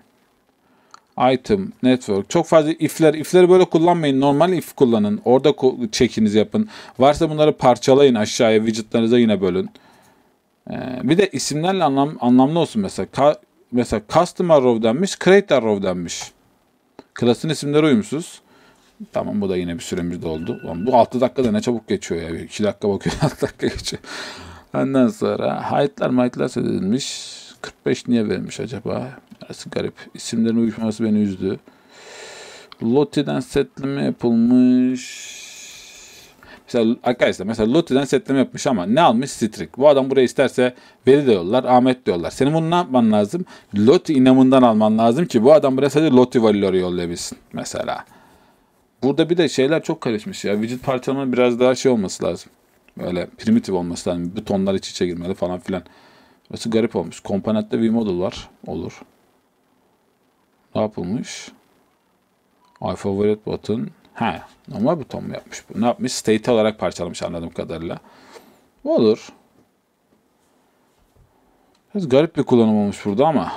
item, network. Çok fazla if'ler. If'leri böyle kullanmayın. Normal if kullanın. Orada çekiniz yapın. Varsa bunları parçalayın aşağıya. Widget'larınıza yine bölün. Ee, bir de isimlerle anlam, anlamlı olsun mesela. Ka, mesela customer row denmiş, creator row denmiş. Klasın isimleri uyumsuz. Tamam bu da yine bir süremiz doldu. Lan bu 6 dakikada ne çabuk geçiyor ya. 2 dakika bakıyor 6 dakika geçiyor. Ondan sonra height'lar might'lar söylenilmiş. 45 niye vermiş acaba? Arası garip. İsimlerin uyuşması beni üzdü. Lotti'den setleme yapılmış. Mesela arkadaşlar mesela Lotti'den setleme yapmış ama ne almış? Citric. Bu adam buraya isterse Veli de yollar, Ahmet de Senin bunu ne yapman lazım? Lotti inamından alman lazım ki bu adam buraya sadece Lotti valileri yollayabilsin mesela. Burada bir de şeyler çok karışmış ya. Vücut parçalamanın biraz daha şey olması lazım. Böyle primitif olması lazım. Butonlar iç içe girmeli falan filan. Burası garip olmuş. Komponentte bir model var. Olur. Ne yapılmış? I favorite button. Ha, normal buton mu yapmış? Bu? Ne yapmış? State olarak parçalamış anladığım kadarıyla. olur. Biraz garip bir kullanım olmuş burada ama.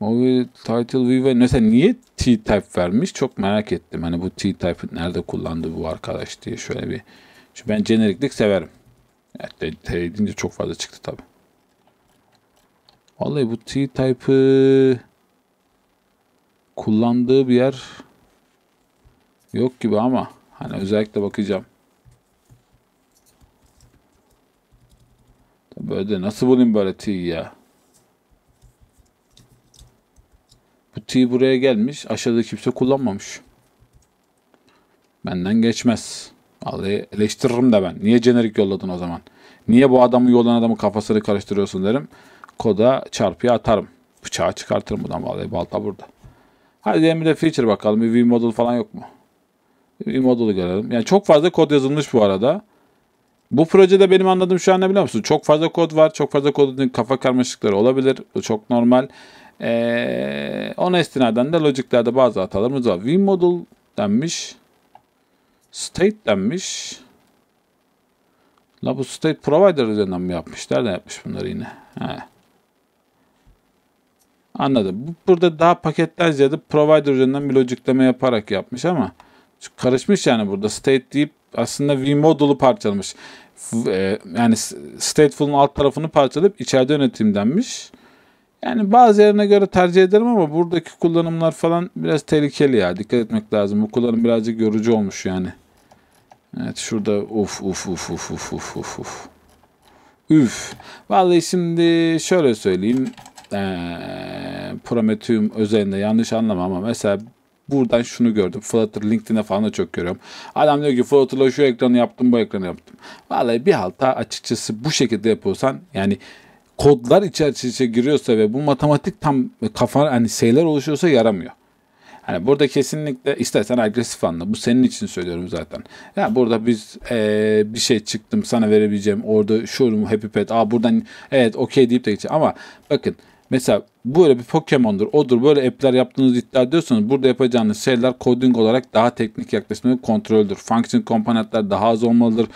Movie title view ve mesela niye T-type vermiş? Çok merak ettim. Hani bu T-type'ı nerede kullandı bu arkadaş diye şöyle bir. Çünkü ben generiklik severim. Evet, T deyince çok fazla çıktı tabi. Vallahi bu T-Type'ı kullandığı bir yer yok gibi ama hani özellikle bakacağım. Böyle de nasıl bulayım böyle T ya? Bu T buraya gelmiş. Aşağıda kimse kullanmamış. Benden geçmez. Vallahi eleştiririm de ben. Niye jenerik yolladın o zaman? Niye bu adamı yoldan adamı kafasını karıştırıyorsun derim koda çarpıya atarım. Bıçağı çıkartırım buradan vallahi balta burada. Hadi diyelim bir de feature bakalım. Bir view model falan yok mu? Bir model'ı görelim. Yani çok fazla kod yazılmış bu arada. Bu projede benim anladığım şu an ne biliyor musun? Çok fazla kod var. Çok fazla kodun kafa karmaşıkları olabilir. Bu çok normal. Ee, ona istinaden de logiklerde bazı hatalarımız var. View model denmiş. State denmiş. La bu state provider üzerinden mi yapmışlar ne yapmış bunları yine. He. Anladım. Burada daha paketten ziyade provider üzerinden bir logikleme yaparak yapmış ama karışmış yani burada state deyip aslında V modulu parçalamış. E, yani stateful'un alt tarafını parçalayıp içeride yönetim denmiş. Yani bazı yerine göre tercih ederim ama buradaki kullanımlar falan biraz tehlikeli ya. Dikkat etmek lazım. Bu kullanım birazcık yorucu olmuş yani. Evet şurada uf uf uf uf uf uf uf uf. Üf. Vallahi şimdi şöyle söyleyeyim e, Prometheum özelinde yanlış anlama ama mesela buradan şunu gördüm. Flutter LinkedIn'e falan da çok görüyorum. Adam diyor ki Flutter'la şu ekranı yaptım bu ekranı yaptım. Vallahi bir halta açıkçası bu şekilde yapıyorsan yani kodlar içerisine giriyorsa ve bu matematik tam kafa hani şeyler oluşuyorsa yaramıyor. Hani burada kesinlikle istersen agresif anla. Bu senin için söylüyorum zaten. Ya yani burada biz ee, bir şey çıktım sana verebileceğim. Orada şurum happy pet. Aa buradan evet okey deyip de geçeceğim. Ama bakın Mesela böyle bir Pokemon'dur, odur böyle app'ler yaptığınız iddia ediyorsanız burada yapacağınız şeyler coding olarak daha teknik yaklaşımda kontroldür. Function komponentler daha az olmalıdır.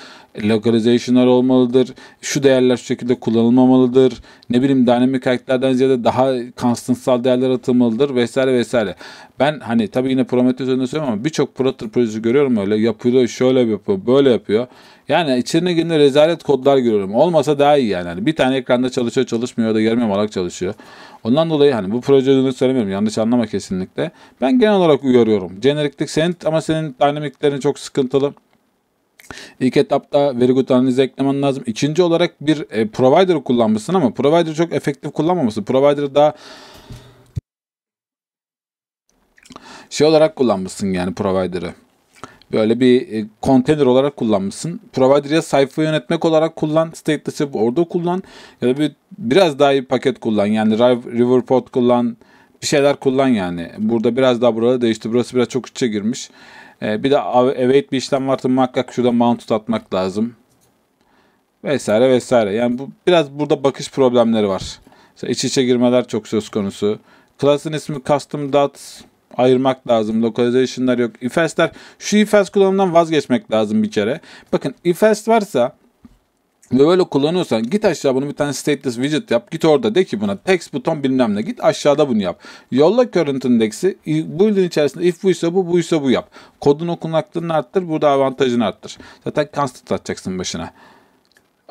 Localization'lar olmalıdır. Şu değerler şu şekilde kullanılmamalıdır. Ne bileyim dinamik karakterden ziyade daha konstantsal değerler atılmalıdır vesaire vesaire. Ben hani tabii yine Prometheus üzerinde söylüyorum ama birçok Protor projesi görüyorum öyle yapıyor şöyle yapıyor böyle yapıyor. Yani içine günde rezalet kodlar görüyorum. Olmasa daha iyi yani. Hani bir tane ekranda çalışıyor çalışmıyor da yarım yamalak çalışıyor. Ondan dolayı hani bu projeyi söylemiyorum. Yanlış anlama kesinlikle. Ben genel olarak uyarıyorum. Generiklik senin ama senin dinamiklerin çok sıkıntılı. İlk etapta veri good analizi eklemen lazım. İkinci olarak bir e, provider kullanmışsın ama provider çok efektif kullanmamışsın. Provider daha şey olarak kullanmışsın yani provider'ı böyle bir konteyner e, olarak kullanmışsın. Provider'ya sayfa yönetmek olarak kullan. Stateless'ı orada kullan. Ya da bir, biraz daha iyi bir paket kullan. Yani Riverpod kullan. Bir şeyler kullan yani. Burada biraz daha burada değişti. Burası biraz çok içe girmiş. E, bir de await bir işlem vardı, muhakkak şurada mount atmak lazım. Vesaire vesaire. Yani bu, biraz burada bakış problemleri var. İç içe girmeler çok söz konusu. Class'ın ismi custom.dot ayırmak lazım. Localization'lar yok. Ifast'ler şu ifast kullanımından vazgeçmek lazım bir kere. Bakın ifast varsa ve böyle kullanıyorsan git aşağı bunu bir tane stateless widget yap. Git orada de ki buna text buton bilmem ne. Git aşağıda bunu yap. Yolla current index'i e, build'in içerisinde if buysa bu buysa bu yap. Kodun okunaklığını arttır. Burada avantajını arttır. Zaten constant atacaksın başına.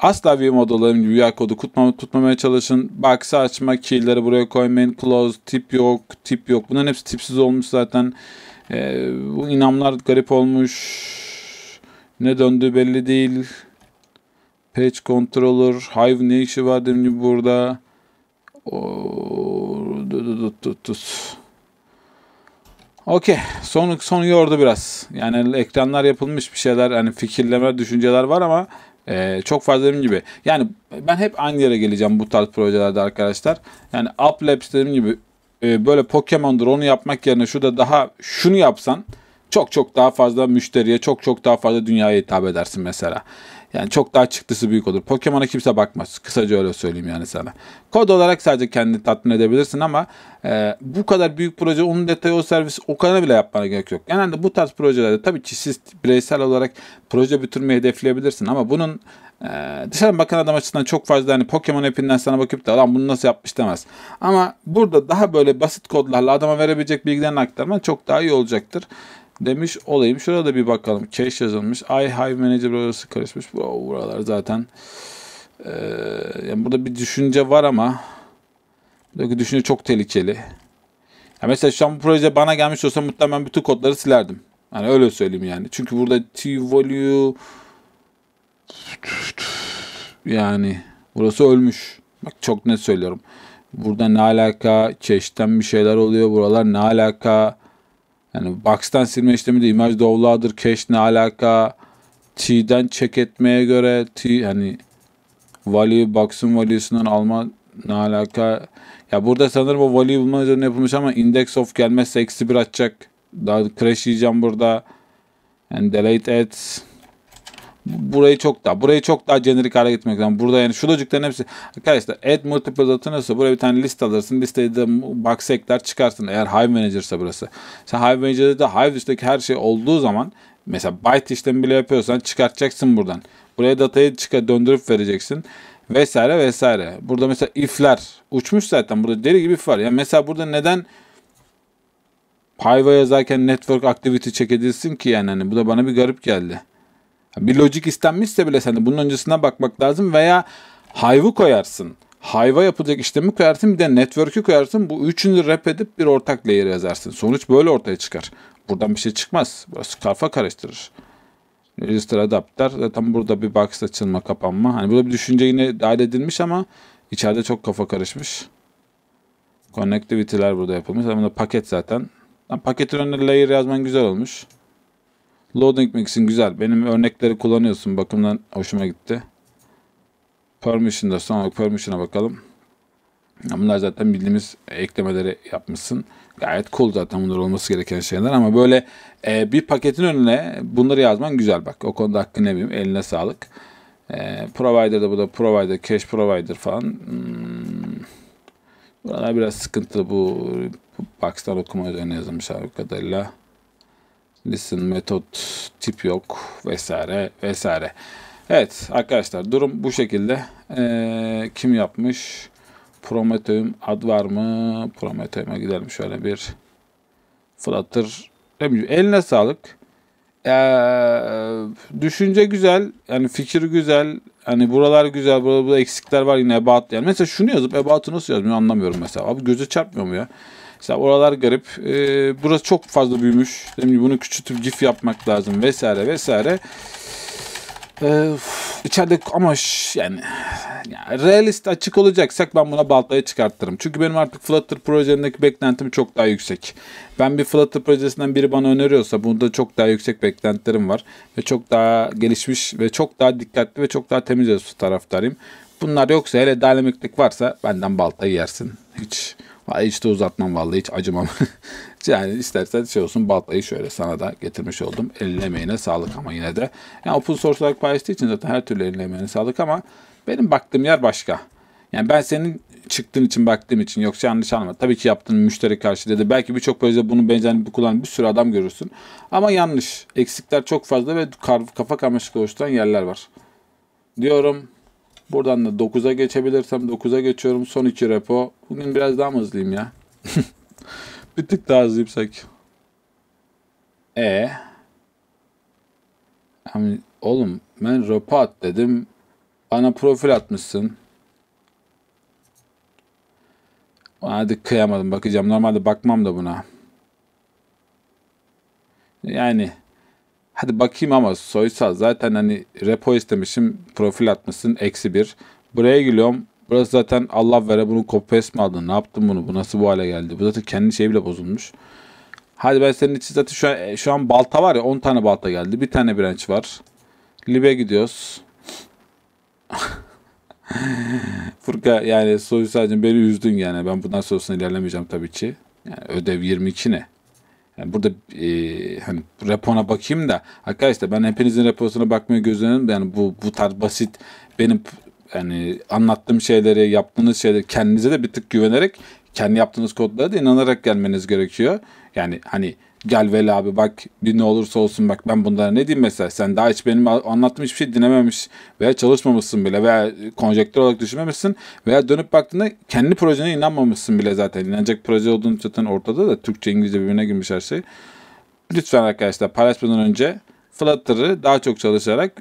Asla VM odalarının UI kodu tutmam tutmamaya çalışın. Box'ı açma, keyleri buraya koymayın. Close, tip yok, tip yok. Bunların hepsi tipsiz olmuş zaten. Ee, bu inamlar garip olmuş. Ne döndü belli değil. Patch controller, Hive ne işi var burada? Tut, tut, tut, tut. Okey. Son, sonu yordu biraz. Yani ekranlar yapılmış bir şeyler. Hani fikirleme, düşünceler var ama ee, çok fazla dediğim gibi. Yani ben hep aynı yere geleceğim bu tarz projelerde arkadaşlar. Yani Up Labs dediğim gibi e, böyle Pokemon'dur onu yapmak yerine şu da daha şunu yapsan çok çok daha fazla müşteriye çok çok daha fazla dünyaya hitap edersin mesela. Yani çok daha çıktısı büyük olur. Pokemon'a kimse bakmaz. Kısaca öyle söyleyeyim yani sana. Kod olarak sadece kendini tatmin edebilirsin ama e, bu kadar büyük proje onun detayı o servis o kadar bile yapmana gerek yok. Genelde bu tarz projelerde tabii ki bireysel olarak proje bitirmeyi hedefleyebilirsin ama bunun ee, dışarı bakan adam açısından çok fazla hani Pokemon app'inden sana bakıp da lan bunu nasıl yapmış demez. Ama burada daha böyle basit kodlarla adama verebilecek bilgilerini aktarman çok daha iyi olacaktır demiş olayım. Şurada bir bakalım. Cache yazılmış. I Hive Manager burası karışmış. Bu buralar zaten ee, yani burada bir düşünce var ama buradaki düşünce çok tehlikeli. Ya mesela şu an bu proje bana gelmiş olsa muhtemelen bütün kodları silerdim. Hani öyle söyleyeyim yani. Çünkü burada T-Value yani burası ölmüş. Bak çok net söylüyorum. Burada ne alaka? Cache'den bir şeyler oluyor. Buralar ne alaka? Yani box'tan silme işlemi de imaj doğruladır, cache ne alaka, t'den check etmeye göre t hani value box'un value'sundan alma ne alaka. Ya burada sanırım o value bulma üzerine yapılmış ama index of gelmezse eksi bir açacak Daha crash yiyeceğim burada. Yani delete ads burayı çok daha burayı çok daha jenerik hale getirmek lazım. Burada yani şulacıkların hepsi arkadaşlar add multiple atınırsa buraya bir tane liste alırsın. Listeye de box ekler çıkarsın eğer Hive Manager ise burası. Sen Hive Manager'da da Hive dışındaki her şey olduğu zaman mesela byte işlemi bile yapıyorsan çıkartacaksın buradan. Buraya datayı çıkar döndürüp vereceksin vesaire vesaire. Burada mesela if'ler uçmuş zaten. Burada deli gibi if var. Yani mesela burada neden Hive'a yazarken network activity çek ki yani hani bu da bana bir garip geldi. Bir lojik istenmişse bile sen de bunun öncesine bakmak lazım veya hayvı koyarsın. Hayva yapacak işlemi koyarsın bir de network'ü koyarsın. Bu üçünü rap edip bir ortak layer yazarsın. Sonuç böyle ortaya çıkar. Buradan bir şey çıkmaz. Burası kafa karıştırır. Register adapter zaten burada bir box açılma kapanma. Hani burada bir düşünce yine dahil edilmiş ama içeride çok kafa karışmış. Connectivity'ler burada yapılmış. Ama da paket zaten. paketin önüne layer yazman güzel olmuş. Loading Mix'in güzel. Benim örnekleri kullanıyorsun. Bakımdan hoşuma gitti. Permission'da son olarak Permission'a bakalım. Bunlar zaten bildiğimiz eklemeleri yapmışsın. Gayet cool zaten bunlar olması gereken şeyler ama böyle e, bir paketin önüne bunları yazman güzel bak. O konuda ne yemeyeyim. Eline sağlık. E, provider'da bu da provider, cache provider falan. Hmm. Buralar biraz sıkıntı bu, bu box'tan okuma üzerine yazılmış abi kadarıyla listen metot tip yok vesaire vesaire. Evet arkadaşlar durum bu şekilde. Ee, kim yapmış? Prometheum ad var mı? Prometheum'a gidelim şöyle bir Flutter. Eline sağlık. Ee, düşünce güzel. Yani fikir güzel. Hani buralar güzel. Burada, burada eksikler var yine ebat. Yani mesela şunu yazıp ebatı nasıl yazmıyor anlamıyorum mesela. Abi göze çarpmıyor mu ya? Mesela oralar garip. Ee, burası çok fazla büyümüş. Demin bunu küçültüp cif yapmak lazım vesaire vesaire. Ee, içeride ama yani, yani realist açık olacaksak ben buna baltayı çıkartırım. Çünkü benim artık Flutter projesindeki beklentim çok daha yüksek. Ben bir Flutter projesinden biri bana öneriyorsa bunda çok daha yüksek beklentilerim var. Ve çok daha gelişmiş ve çok daha dikkatli ve çok daha temiz taraftarıyım. Bunlar yoksa hele dynamiklik varsa benden baltayı yersin. Hiç Vay hiç de uzatmam vallahi hiç acımam. yani istersen şey olsun baltayı şöyle sana da getirmiş oldum. Eline emeğine sağlık ama yine de. Yani open source olarak paylaştığı için zaten her türlü eline emeğine sağlık ama benim baktığım yer başka. Yani ben senin çıktığın için baktığım için yoksa yanlış anlama. Tabii ki yaptığın müşteri karşılığı dedi belki birçok projede bunun benzerini kullanan bir sürü adam görürsün. Ama yanlış. Eksikler çok fazla ve kafa karmaşık oluşturan yerler var. Diyorum Buradan da 9'a geçebilirsem 9'a geçiyorum. Son 2 repo. Bugün biraz daha mı hızlıyım ya? bir tık daha hızlıysak. E yani, oğlum ben repo at dedim. Bana profil atmışsın. Hadi kıyamadım bakacağım. Normalde bakmam da buna. Yani Hadi bakayım ama soysal zaten hani repo istemişim profil atmışsın eksi bir. Buraya geliyorum. Burası zaten Allah vere bunu copy paste mi aldın? Ne yaptın bunu? Bu nasıl bu hale geldi? Bu zaten kendi şey bile bozulmuş. Hadi ben senin için zaten şu an, e, şu an balta var ya 10 tane balta geldi. Bir tane branch var. Lib'e gidiyoruz. Furka yani soyu beni üzdün yani. Ben bundan sonrasında ilerlemeyeceğim tabii ki. Yani ödev 22 ne? Yani burada e, hani repona bakayım da arkadaşlar ben hepinizin reposuna bakmayı gözlerim. Yani bu bu tarz basit benim yani anlattığım şeyleri, yaptığınız şeyleri kendinize de bir tık güvenerek kendi yaptığınız kodlara da inanarak gelmeniz gerekiyor. Yani hani Gel Veli abi bak bir ne olursa olsun bak ben bunlara ne diyeyim mesela sen daha hiç benim anlattığım hiçbir şey dinememiş veya çalışmamışsın bile veya konjektör olarak düşünmemişsin veya dönüp baktığında kendi projene inanmamışsın bile zaten inanacak proje olduğunu zaten ortada da Türkçe İngilizce birbirine girmiş her şey. Lütfen arkadaşlar paylaşmadan önce Flutter'ı daha çok çalışarak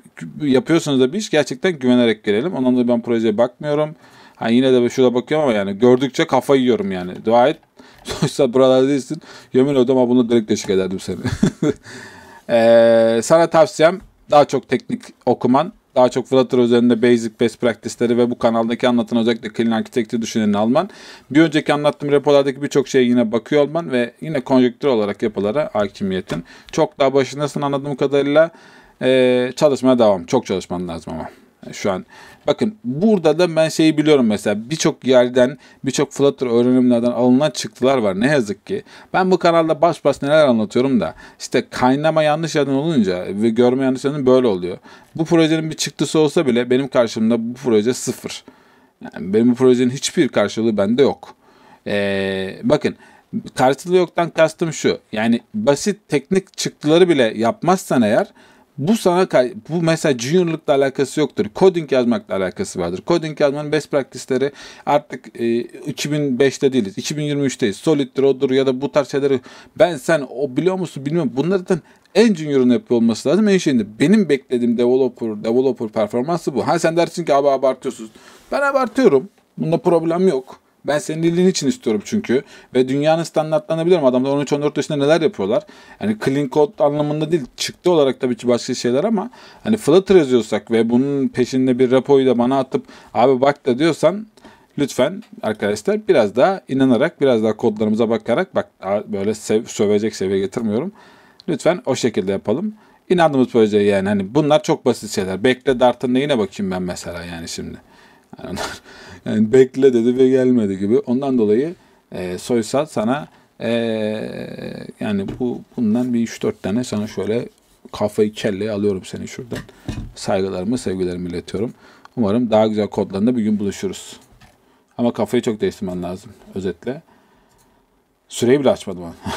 yapıyorsunuz da bir iş gerçekten güvenerek gelelim Ondan da ben projeye bakmıyorum. Hani yine de şurada bakıyorum ama yani gördükçe kafa yiyorum yani. Dua et Sonuçta buralarda değilsin. Yemin ama bunu direkt deşik ederdim seni. ee, sana tavsiyem daha çok teknik okuman. Daha çok Flutter üzerinde basic best practice'leri ve bu kanaldaki anlatan özellikle clean architecture düşüneni alman. Bir önceki anlattığım repolardaki birçok şeye yine bakıyor olman ve yine konjektür olarak yapılara hakimiyetin. Çok daha başındasın anladığım kadarıyla. Ee, çalışmaya devam. Çok çalışman lazım ama şu an. Bakın burada da ben şeyi biliyorum mesela birçok yerden birçok Flutter öğrenimlerden alınan çıktılar var ne yazık ki. Ben bu kanalda baş baş neler anlatıyorum da işte kaynama yanlış yerden olunca ve görme yanlış yerden böyle oluyor. Bu projenin bir çıktısı olsa bile benim karşımda bu proje sıfır. Yani benim bu projenin hiçbir karşılığı bende yok. Ee, bakın karşılığı yoktan kastım şu yani basit teknik çıktıları bile yapmazsan eğer bu sana kay bu mesela juniorlukla alakası yoktur. Coding yazmakla alakası vardır. Coding yazmanın best practice'leri artık e, 2005'te değiliz. 2023'teyiz. Solid'dir, odur ya da bu tarz şeyleri ben sen o biliyor musun bilmiyorum. Bunlardan en junior'un yapıyor olması lazım. En şeyinde benim beklediğim developer developer performansı bu. Ha sen dersin ki abi abartıyorsunuz. Ben abartıyorum. Bunda problem yok. Ben senin dilin için istiyorum çünkü. Ve dünyanın standartlarını biliyorum. Adamlar 13-14 yaşında neler yapıyorlar. Yani clean code anlamında değil. Çıktı olarak tabii ki başka şeyler ama hani Flutter yazıyorsak ve bunun peşinde bir rapoyu da bana atıp abi bak da diyorsan lütfen arkadaşlar biraz daha inanarak biraz daha kodlarımıza bakarak bak böyle sev, sövecek seviye getirmiyorum. Lütfen o şekilde yapalım. İnandığımız proje yani hani bunlar çok basit şeyler. Bekle Dart'ın neyine bakayım ben mesela yani şimdi. Yani onlar yani bekle dedi ve gelmedi gibi. Ondan dolayı e, soysal sana e, yani bu bundan bir 3-4 tane sana şöyle kafayı kelleye alıyorum seni şuradan. Saygılarımı, sevgilerimi iletiyorum. Umarım daha güzel kodlarında bir gün buluşuruz. Ama kafayı çok değiştirmen lazım özetle. Süreyi bile açmadım ben.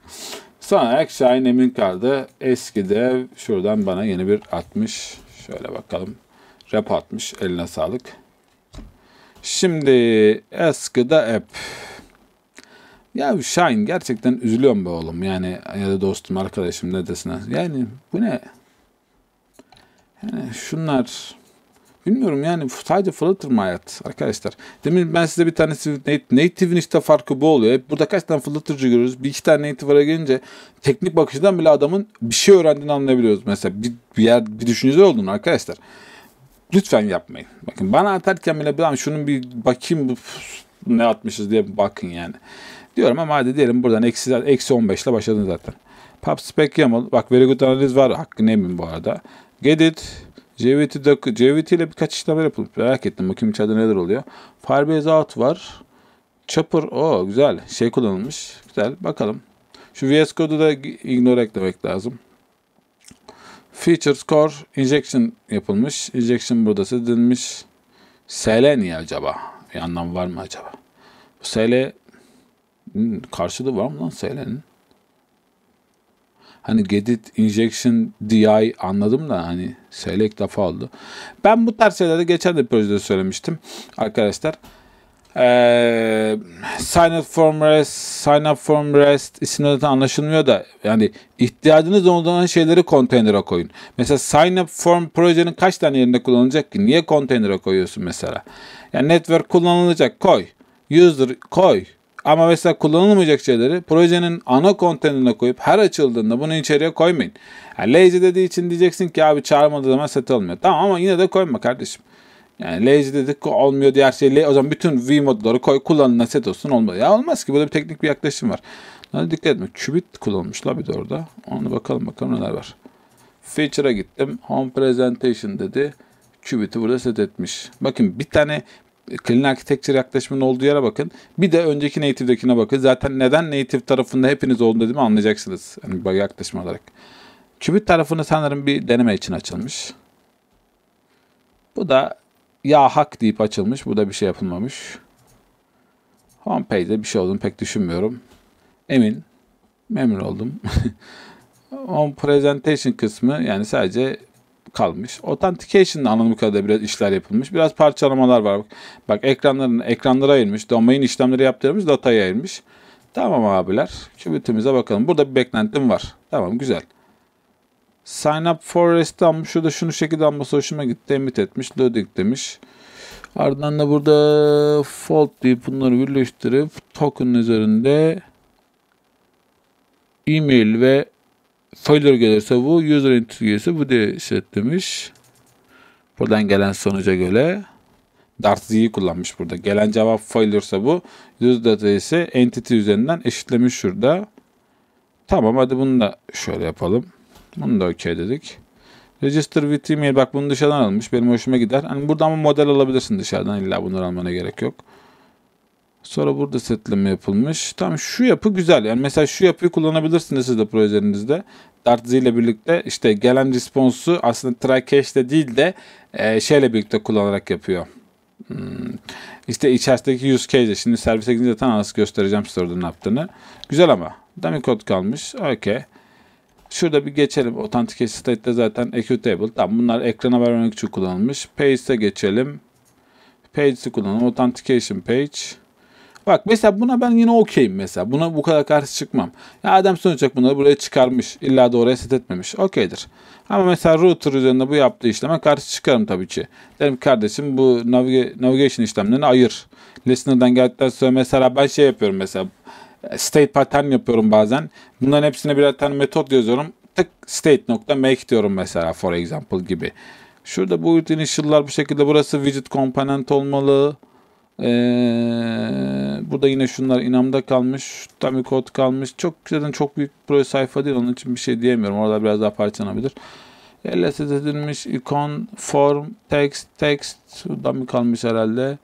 Son olarak Emin kaldı. Eskide şuradan bana yeni bir atmış. Şöyle bakalım. Rap atmış. Eline sağlık. Şimdi eskıda app. Ya Şahin gerçekten üzülüyorum be oğlum. Yani ya da dostum arkadaşım ne desene. Yani bu ne? Yani şunlar Bilmiyorum yani sadece Flutter mı hayat arkadaşlar? Demin ben size bir tanesi native'in işte farkı bu oluyor. Hep burada kaç tane Flutter'cı görüyoruz. Bir iki tane native ara gelince teknik bakışından bile adamın bir şey öğrendiğini anlayabiliyoruz. Mesela bir, bir yer bir düşünce olduğunu arkadaşlar. Lütfen yapmayın. Bakın bana atarken bile ben şunun bir bakayım ne atmışız diye bakın yani. Diyorum ama hadi diyelim buradan eksi, eksi 15 ile başladın zaten. Pap Spec Yaml. Bak very good analiz var. Hakkını emin bu arada. Gedit. JVT, JVT ile birkaç işlemler yapılmış. Merak ettim. Bakayım içeride neler oluyor. Firebase Out var. Chopper. o güzel. Şey kullanılmış. Güzel. Bakalım. Şu VS Code'u da ignore eklemek lazım. Features Core Injection yapılmış. Injection burada sildirilmiş. SL niye acaba? Bir anlam var mı acaba? Bu SL karşılığı var mı lan SL'nin? Hani Gedit Injection DI anladım da hani SL ilk defa oldu. Ben bu tarz şeylerde geçen de projede söylemiştim arkadaşlar sign up form rest, sign up form rest isimleri de anlaşılmıyor da yani ihtiyacınız olan şeyleri konteynere koyun. Mesela sign up form projenin kaç tane yerinde kullanılacak ki? Niye konteynere koyuyorsun mesela? Yani network kullanılacak koy. User koy. Ama mesela kullanılmayacak şeyleri projenin ana konteynerine koyup her açıldığında bunu içeriye koymayın. Yani lazy dediği için diyeceksin ki abi çağırmadığı zaman set olmuyor. Tamam ama yine de koyma kardeşim. Yani lazy dedik olmuyor diğer şey O zaman bütün V modları koy kullanılan set olsun olmuyor Ya olmaz ki burada bir teknik bir yaklaşım var. Ona dikkat etmek. Qubit kullanmış bir de orada. Onu bakalım bakalım neler var. Feature'a gittim. Home Presentation dedi. Qubit'i burada set etmiş. Bakın bir tane Clean Architecture yaklaşımının olduğu yere bakın. Bir de önceki native'dekine bakın. Zaten neden native tarafında hepiniz olduğunu dediğimi anlayacaksınız. Yani bir yaklaşım olarak. Qubit tarafını sanırım bir deneme için açılmış. Bu da ya hak deyip açılmış. bu da bir şey yapılmamış. Homepage'de bir şey olduğunu pek düşünmüyorum. Emin. Memnun oldum. On presentation kısmı yani sadece kalmış. Authentication anladığım kadarıyla biraz işler yapılmış. Biraz parçalamalar var. Bak, ekranların ekranlara ayırmış. Domain işlemleri yaptırmış. Dataya ayırmış. Tamam abiler. Kübütümüze bakalım. Burada bir beklentim var. Tamam güzel. Sign up for rest almış. Şurada şunu şekilde alması hoşuma gitti. Emit etmiş. Loading demiş. Ardından da burada fault deyip bunları birleştirip token üzerinde e-mail ve folder gelirse bu, user entry gelirse bu diye set Buradan gelen sonuca göre Dart Z'yi kullanmış burada. Gelen cevap failure'sa bu. User data ise entity üzerinden eşitlemiş şurada. Tamam hadi bunu da şöyle yapalım. Bunu da okey dedik. Register with email. Bak bunu dışarıdan almış. Benim hoşuma gider. Hani burada ama model alabilirsin dışarıdan. illa bunları almana gerek yok. Sonra burada setleme yapılmış. Tamam şu yapı güzel. Yani mesela şu yapıyı kullanabilirsiniz siz de projenizde. Dart Z ile birlikte işte gelen responsu aslında try cache de değil de e, şeyle birlikte kullanarak yapıyor. Hmm. İşte içerisindeki use case'e. Şimdi servise gidince zaten nasıl göstereceğim size orada ne yaptığını. Güzel ama. Dummy code kalmış. Okey. Şurada bir geçelim. Authenticate state'de zaten executable. Tamam bunlar ekrana vermek için kullanılmış. Page'e geçelim. Page'i kullanalım. Authentication page. Bak mesela buna ben yine okeyim mesela. Buna bu kadar karşı çıkmam. Ya adam sonuçta bunları buraya çıkarmış. İlla da oraya set etmemiş. Okeydir. Ama mesela router üzerinde bu yaptığı işleme karşı çıkarım tabii ki. Derim kardeşim bu navig navigation işlemlerini ayır. Listener'dan geldikten sonra mesela ben şey yapıyorum mesela. E, state pattern yapıyorum bazen. Bunların hepsine birer tane metot yazıyorum. Tık state nokta make diyorum mesela for example gibi. Şurada bu initial'lar bu şekilde. Burası widget component olmalı. Ee, burada yine şunlar inamda kalmış. Dummy kod kalmış. Çok zaten çok büyük proje sayfa değil. Onun için bir şey diyemiyorum. Orada biraz daha parçalanabilir. LSS edilmiş ikon, form, text, text. Dummy kalmış herhalde.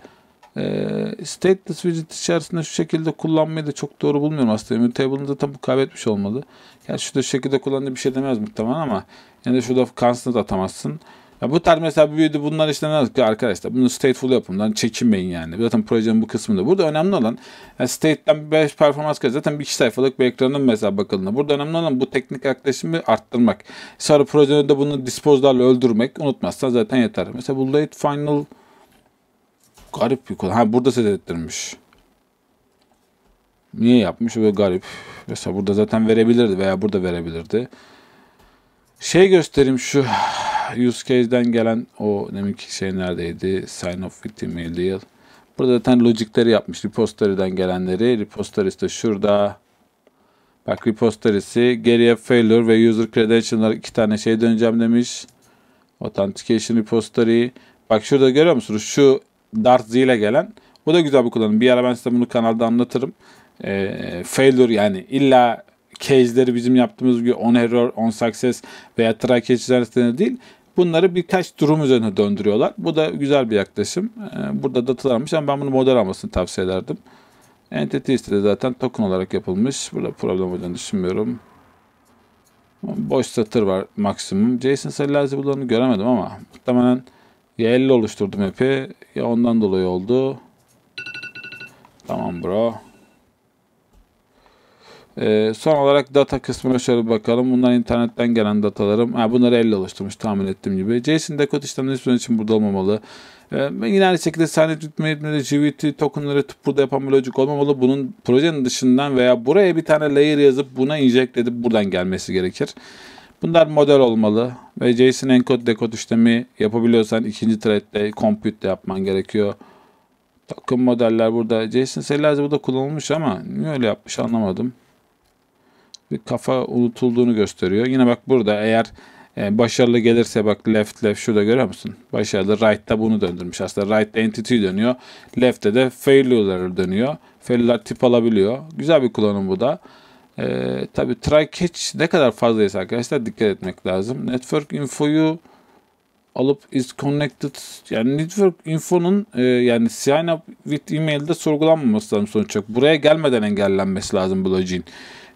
Ee, stateless widget içerisinde şu şekilde kullanmayı da çok doğru bulmuyorum aslında. Mutable'ın zaten bu kaybetmiş olmalı. Yani şurada şu şekilde kullandığı bir şey demez muhtemelen ama yani şurada constant atamazsın. Ya bu tarz mesela büyüdü bunlar işte ne yazık ki arkadaşlar bunu stateful yapımdan çekinmeyin yani. Zaten projenin bu kısmında. Burada önemli olan yani state'den 5 performans kadar zaten bir iki sayfalık bir ekranın mesela bakıldığında. Burada önemli olan bu teknik yaklaşımı arttırmak. Sonra projede de bunu dispose'larla öldürmek unutmazsan zaten yeter. Mesela bu late final garip bir konu. Ha burada set ettirmiş. Niye yapmış? Böyle garip. Mesela burada zaten verebilirdi veya burada verebilirdi. Şey göstereyim şu use case'den gelen o deminki şey neredeydi? Sign of with email değil. Burada zaten logicleri yapmış. Repository'den gelenleri. Repository'si de şurada. Bak repository'si geriye failure ve user credential'lar iki tane şey döneceğim demiş. Authentication repository. Bak şurada görüyor musunuz? Şu Dart Z ile gelen. Bu da güzel bir kullanım. Bir ara ben size bunu kanalda anlatırım. E, failure yani illa case'leri bizim yaptığımız gibi on error, on success veya try catch değil. Bunları birkaç durum üzerine döndürüyorlar. Bu da güzel bir yaklaşım. E, burada datılanmış ama ben bunu model almasını tavsiye ederdim. Entity listede zaten token olarak yapılmış. Burada problem olacağını düşünmüyorum. Boş satır var maksimum. Jason JSON serializable'larını göremedim ama muhtemelen yerli oluşturdum hepi. Ya ondan dolayı oldu. Tamam bro. Ee, son olarak data kısmına şöyle bir bakalım. Bunlar internetten gelen datalarım. Ha, bunları elle oluşturmuş tahmin ettiğim gibi. Jason decode işlemleri hiçbir için burada olmamalı. Ee, yine aynı şekilde sahne tutmayı, JVT tokenları burada yapan bir logic olmamalı. Bunun projenin dışından veya buraya bir tane layer yazıp buna inject edip buradan gelmesi gerekir. Bunlar model olmalı ve JSON encode decode işlemi yapabiliyorsan ikinci thread'de compute de yapman gerekiyor. Takım modeller burada. JSON seriler de burada kullanılmış ama niye öyle yapmış anlamadım. Bir kafa unutulduğunu gösteriyor. Yine bak burada eğer e, başarılı gelirse bak left left şurada görüyor musun? Başarılı right'ta bunu döndürmüş. Aslında right'ta entity dönüyor. Left'te de failure'ları dönüyor. Failure'lar tip alabiliyor. Güzel bir kullanım bu da. E, tabii try catch ne kadar fazlaysa arkadaşlar dikkat etmek lazım. Network info'yu alıp is connected yani network info'nun e, yani sign up with email'de sorgulanmaması lazım sonuç olarak. Buraya gelmeden engellenmesi lazım bu login.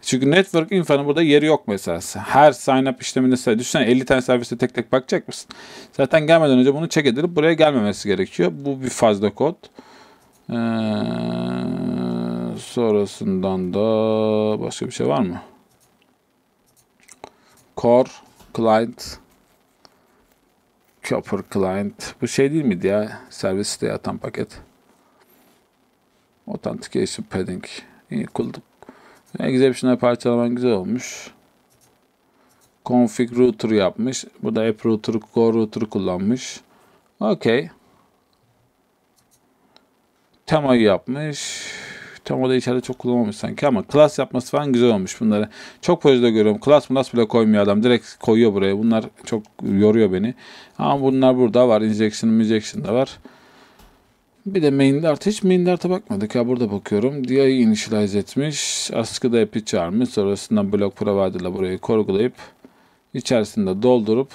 Çünkü network info'nun burada yeri yok mesela. Her sign up işleminde mesela düşünsene 50 tane serviste tek tek bakacak mısın? Zaten gelmeden önce bunu check edilip buraya gelmemesi gerekiyor. Bu bir fazla kod. Ee, sonrasından da başka bir şey var mı? Core client Chopper client. Bu şey değil miydi ya? Servis siteye atan paket. Authentication padding. İyi kulladık. Exception'a parçalaman güzel olmuş. Config router yapmış. Bu da app router, core router kullanmış. Okey. Temayı yapmış. Tam o da içeride çok kullanmamış sanki ama klas yapması falan güzel olmuş bunları. Çok projede görüyorum. klas mı nasıl bile koymuyor adam. Direkt koyuyor buraya. Bunlar çok yoruyor beni. Ama bunlar burada var. Injection, injection da var. Bir de main dart. Hiç main dart'a bakmadık. Ya burada bakıyorum. DI'yi initialize etmiş. Askıda epi çağırmış. Sonrasında blok provider ile burayı korgulayıp içerisinde doldurup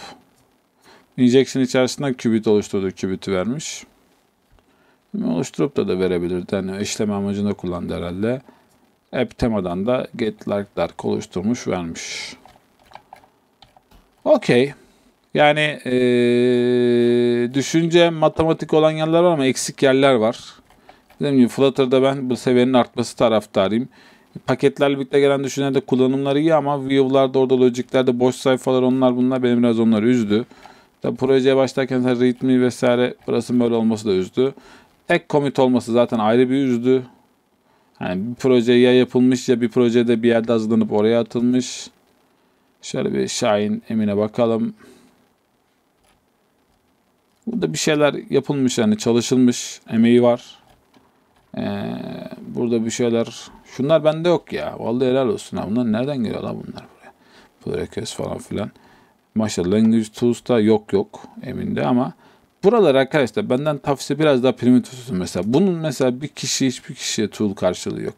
injection içerisinde qubit oluşturduğu qubit'i vermiş oluşturup da da verebilirdi. Yani işlem amacında kullandı herhalde. App temadan da get like dark oluşturmuş vermiş. Okey. Yani ee, düşünce matematik olan yerler var ama eksik yerler var. Dediğim gibi Flutter'da ben bu seviyenin artması taraftarıyım. Paketlerle birlikte gelen düşüncelerde kullanımları iyi ama view'larda orada logiklerde boş sayfalar onlar bunlar benim biraz onları üzdü. Tabi projeye başlarken ritmi vesaire burası böyle olması da üzdü. Ek commit olması zaten ayrı bir üzdü. Yani bir proje ya yapılmış ya bir projede bir yerde hazırlanıp oraya atılmış. Şöyle bir Şahin Emin'e bakalım. Burada bir şeyler yapılmış yani çalışılmış emeği var. Ee, burada bir şeyler. Şunlar bende yok ya. Vallahi helal olsun ha. Bunlar nereden geliyor lan bunlar buraya? Pull request falan filan. Maşallah language tools'ta yok yok eminde ama Buralar arkadaşlar benden tavsiye biraz daha primitif tutun mesela. Bunun mesela bir kişi hiçbir kişiye tool karşılığı yok.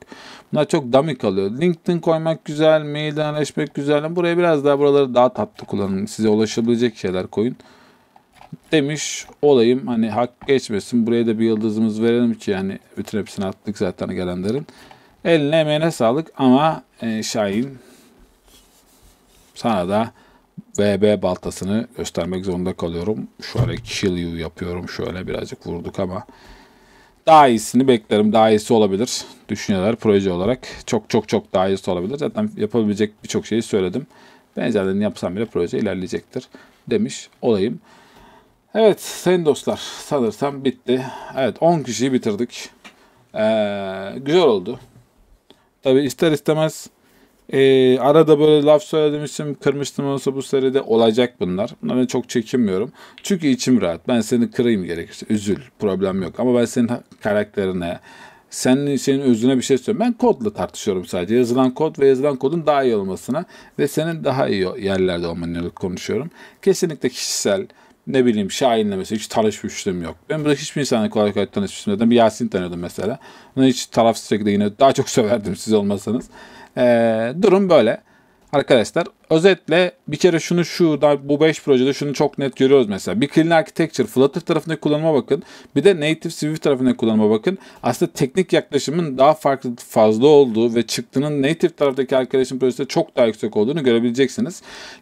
Bunlar çok dummy kalıyor. LinkedIn koymak güzel, mailden reçmek güzel. Buraya biraz daha buraları daha tatlı kullanın. Size ulaşabilecek şeyler koyun. Demiş olayım hani hak geçmesin. Buraya da bir yıldızımız verelim ki yani bütün hepsini attık zaten gelenlerin. Eline emeğine sağlık ama e, Şahin sana da VB baltasını göstermek zorunda kalıyorum. Şöyle kill you yapıyorum. Şöyle birazcık vurduk ama daha iyisini beklerim. Daha iyisi olabilir. Düşünceler proje olarak çok çok çok daha iyisi olabilir. Zaten yapabilecek birçok şeyi söyledim. Benzerlerini yapsam bile proje ilerleyecektir demiş olayım. Evet sayın dostlar sanırsam bitti. Evet 10 kişiyi bitirdik. Ee, güzel oldu. Tabi ister istemez e, arada böyle laf söylemiştim, kırmıştım olsa bu seride olacak bunlar. Bunlara çok çekinmiyorum. Çünkü içim rahat. Ben seni kırayım gerekirse. Üzül. Problem yok. Ama ben senin karakterine, senin, senin özüne bir şey söylüyorum. Ben kodla tartışıyorum sadece. Yazılan kod ve yazılan kodun daha iyi olmasına ve senin daha iyi yerlerde olmanı konuşuyorum. Kesinlikle kişisel, ne bileyim Şahin'le mesela hiç tanışmışlığım yok. Ben burada hiçbir insanla kolay kolay tanışmışlığım yok. Bir Yasin tanıyordum mesela. Onu hiç tarafsız şekilde yine daha çok severdim siz olmasanız. Ee, durum böyle. Arkadaşlar özetle bir kere şunu şu da bu 5 projede şunu çok net görüyoruz mesela. Bir Clean Architecture Flutter tarafında kullanıma bakın. Bir de Native Swift tarafında kullanıma bakın. Aslında teknik yaklaşımın daha farklı fazla olduğu ve çıktının Native taraftaki arkadaşın projesinde çok daha yüksek olduğunu görebileceksiniz.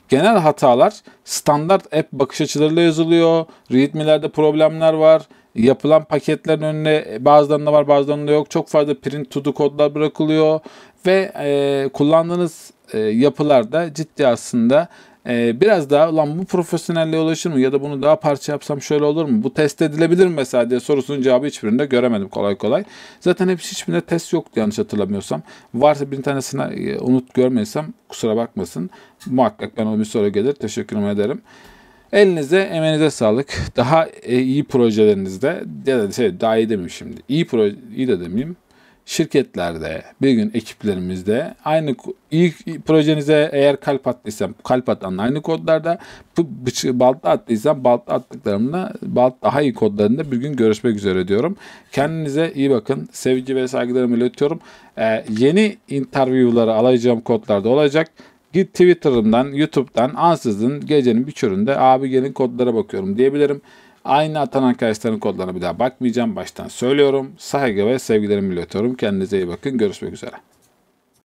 Genel hatalar standart app bakış açılarıyla yazılıyor. Readme'lerde problemler var yapılan paketlerin önüne bazılarında var bazılarında yok. Çok fazla print to do kodlar bırakılıyor ve e, kullandığınız e, yapılarda ciddi aslında e, biraz daha lan bu profesyonelliğe ulaşır mı ya da bunu daha parça yapsam şöyle olur mu? Bu test edilebilir mi mesela diye sorusunun cevabı hiçbirinde göremedim kolay kolay. Zaten hepsi hiçbirinde test yoktu yanlış hatırlamıyorsam. Varsa bir tanesini e, unut görmediysem kusura bakmasın. Muhakkak ben o bir soru gelir. Teşekkür ederim. Elinize, emeğinize sağlık. Daha e, iyi projelerinizde ya da şey daha iyi demeyeyim şimdi. İyi proje iyi de demeyeyim şirketlerde bir gün ekiplerimizde aynı ilk projenize eğer kalp attıysam kalp atan aynı kodlarda balta attıysam balta attıklarımda balta daha iyi kodlarında bir gün görüşmek üzere diyorum. Kendinize iyi bakın. Sevgi ve saygılarımı iletiyorum. Ee, yeni interviewları alacağım kodlarda olacak. Git Twitter'ımdan, YouTube'dan ansızın gecenin bir çöründe abi gelin kodlara bakıyorum diyebilirim. Aynı atanan kayıtların kodlarına bir daha bakmayacağım. Baştan söylüyorum. Saygı ve sevgilerimi iletiyorum. Kendinize iyi bakın. Görüşmek üzere.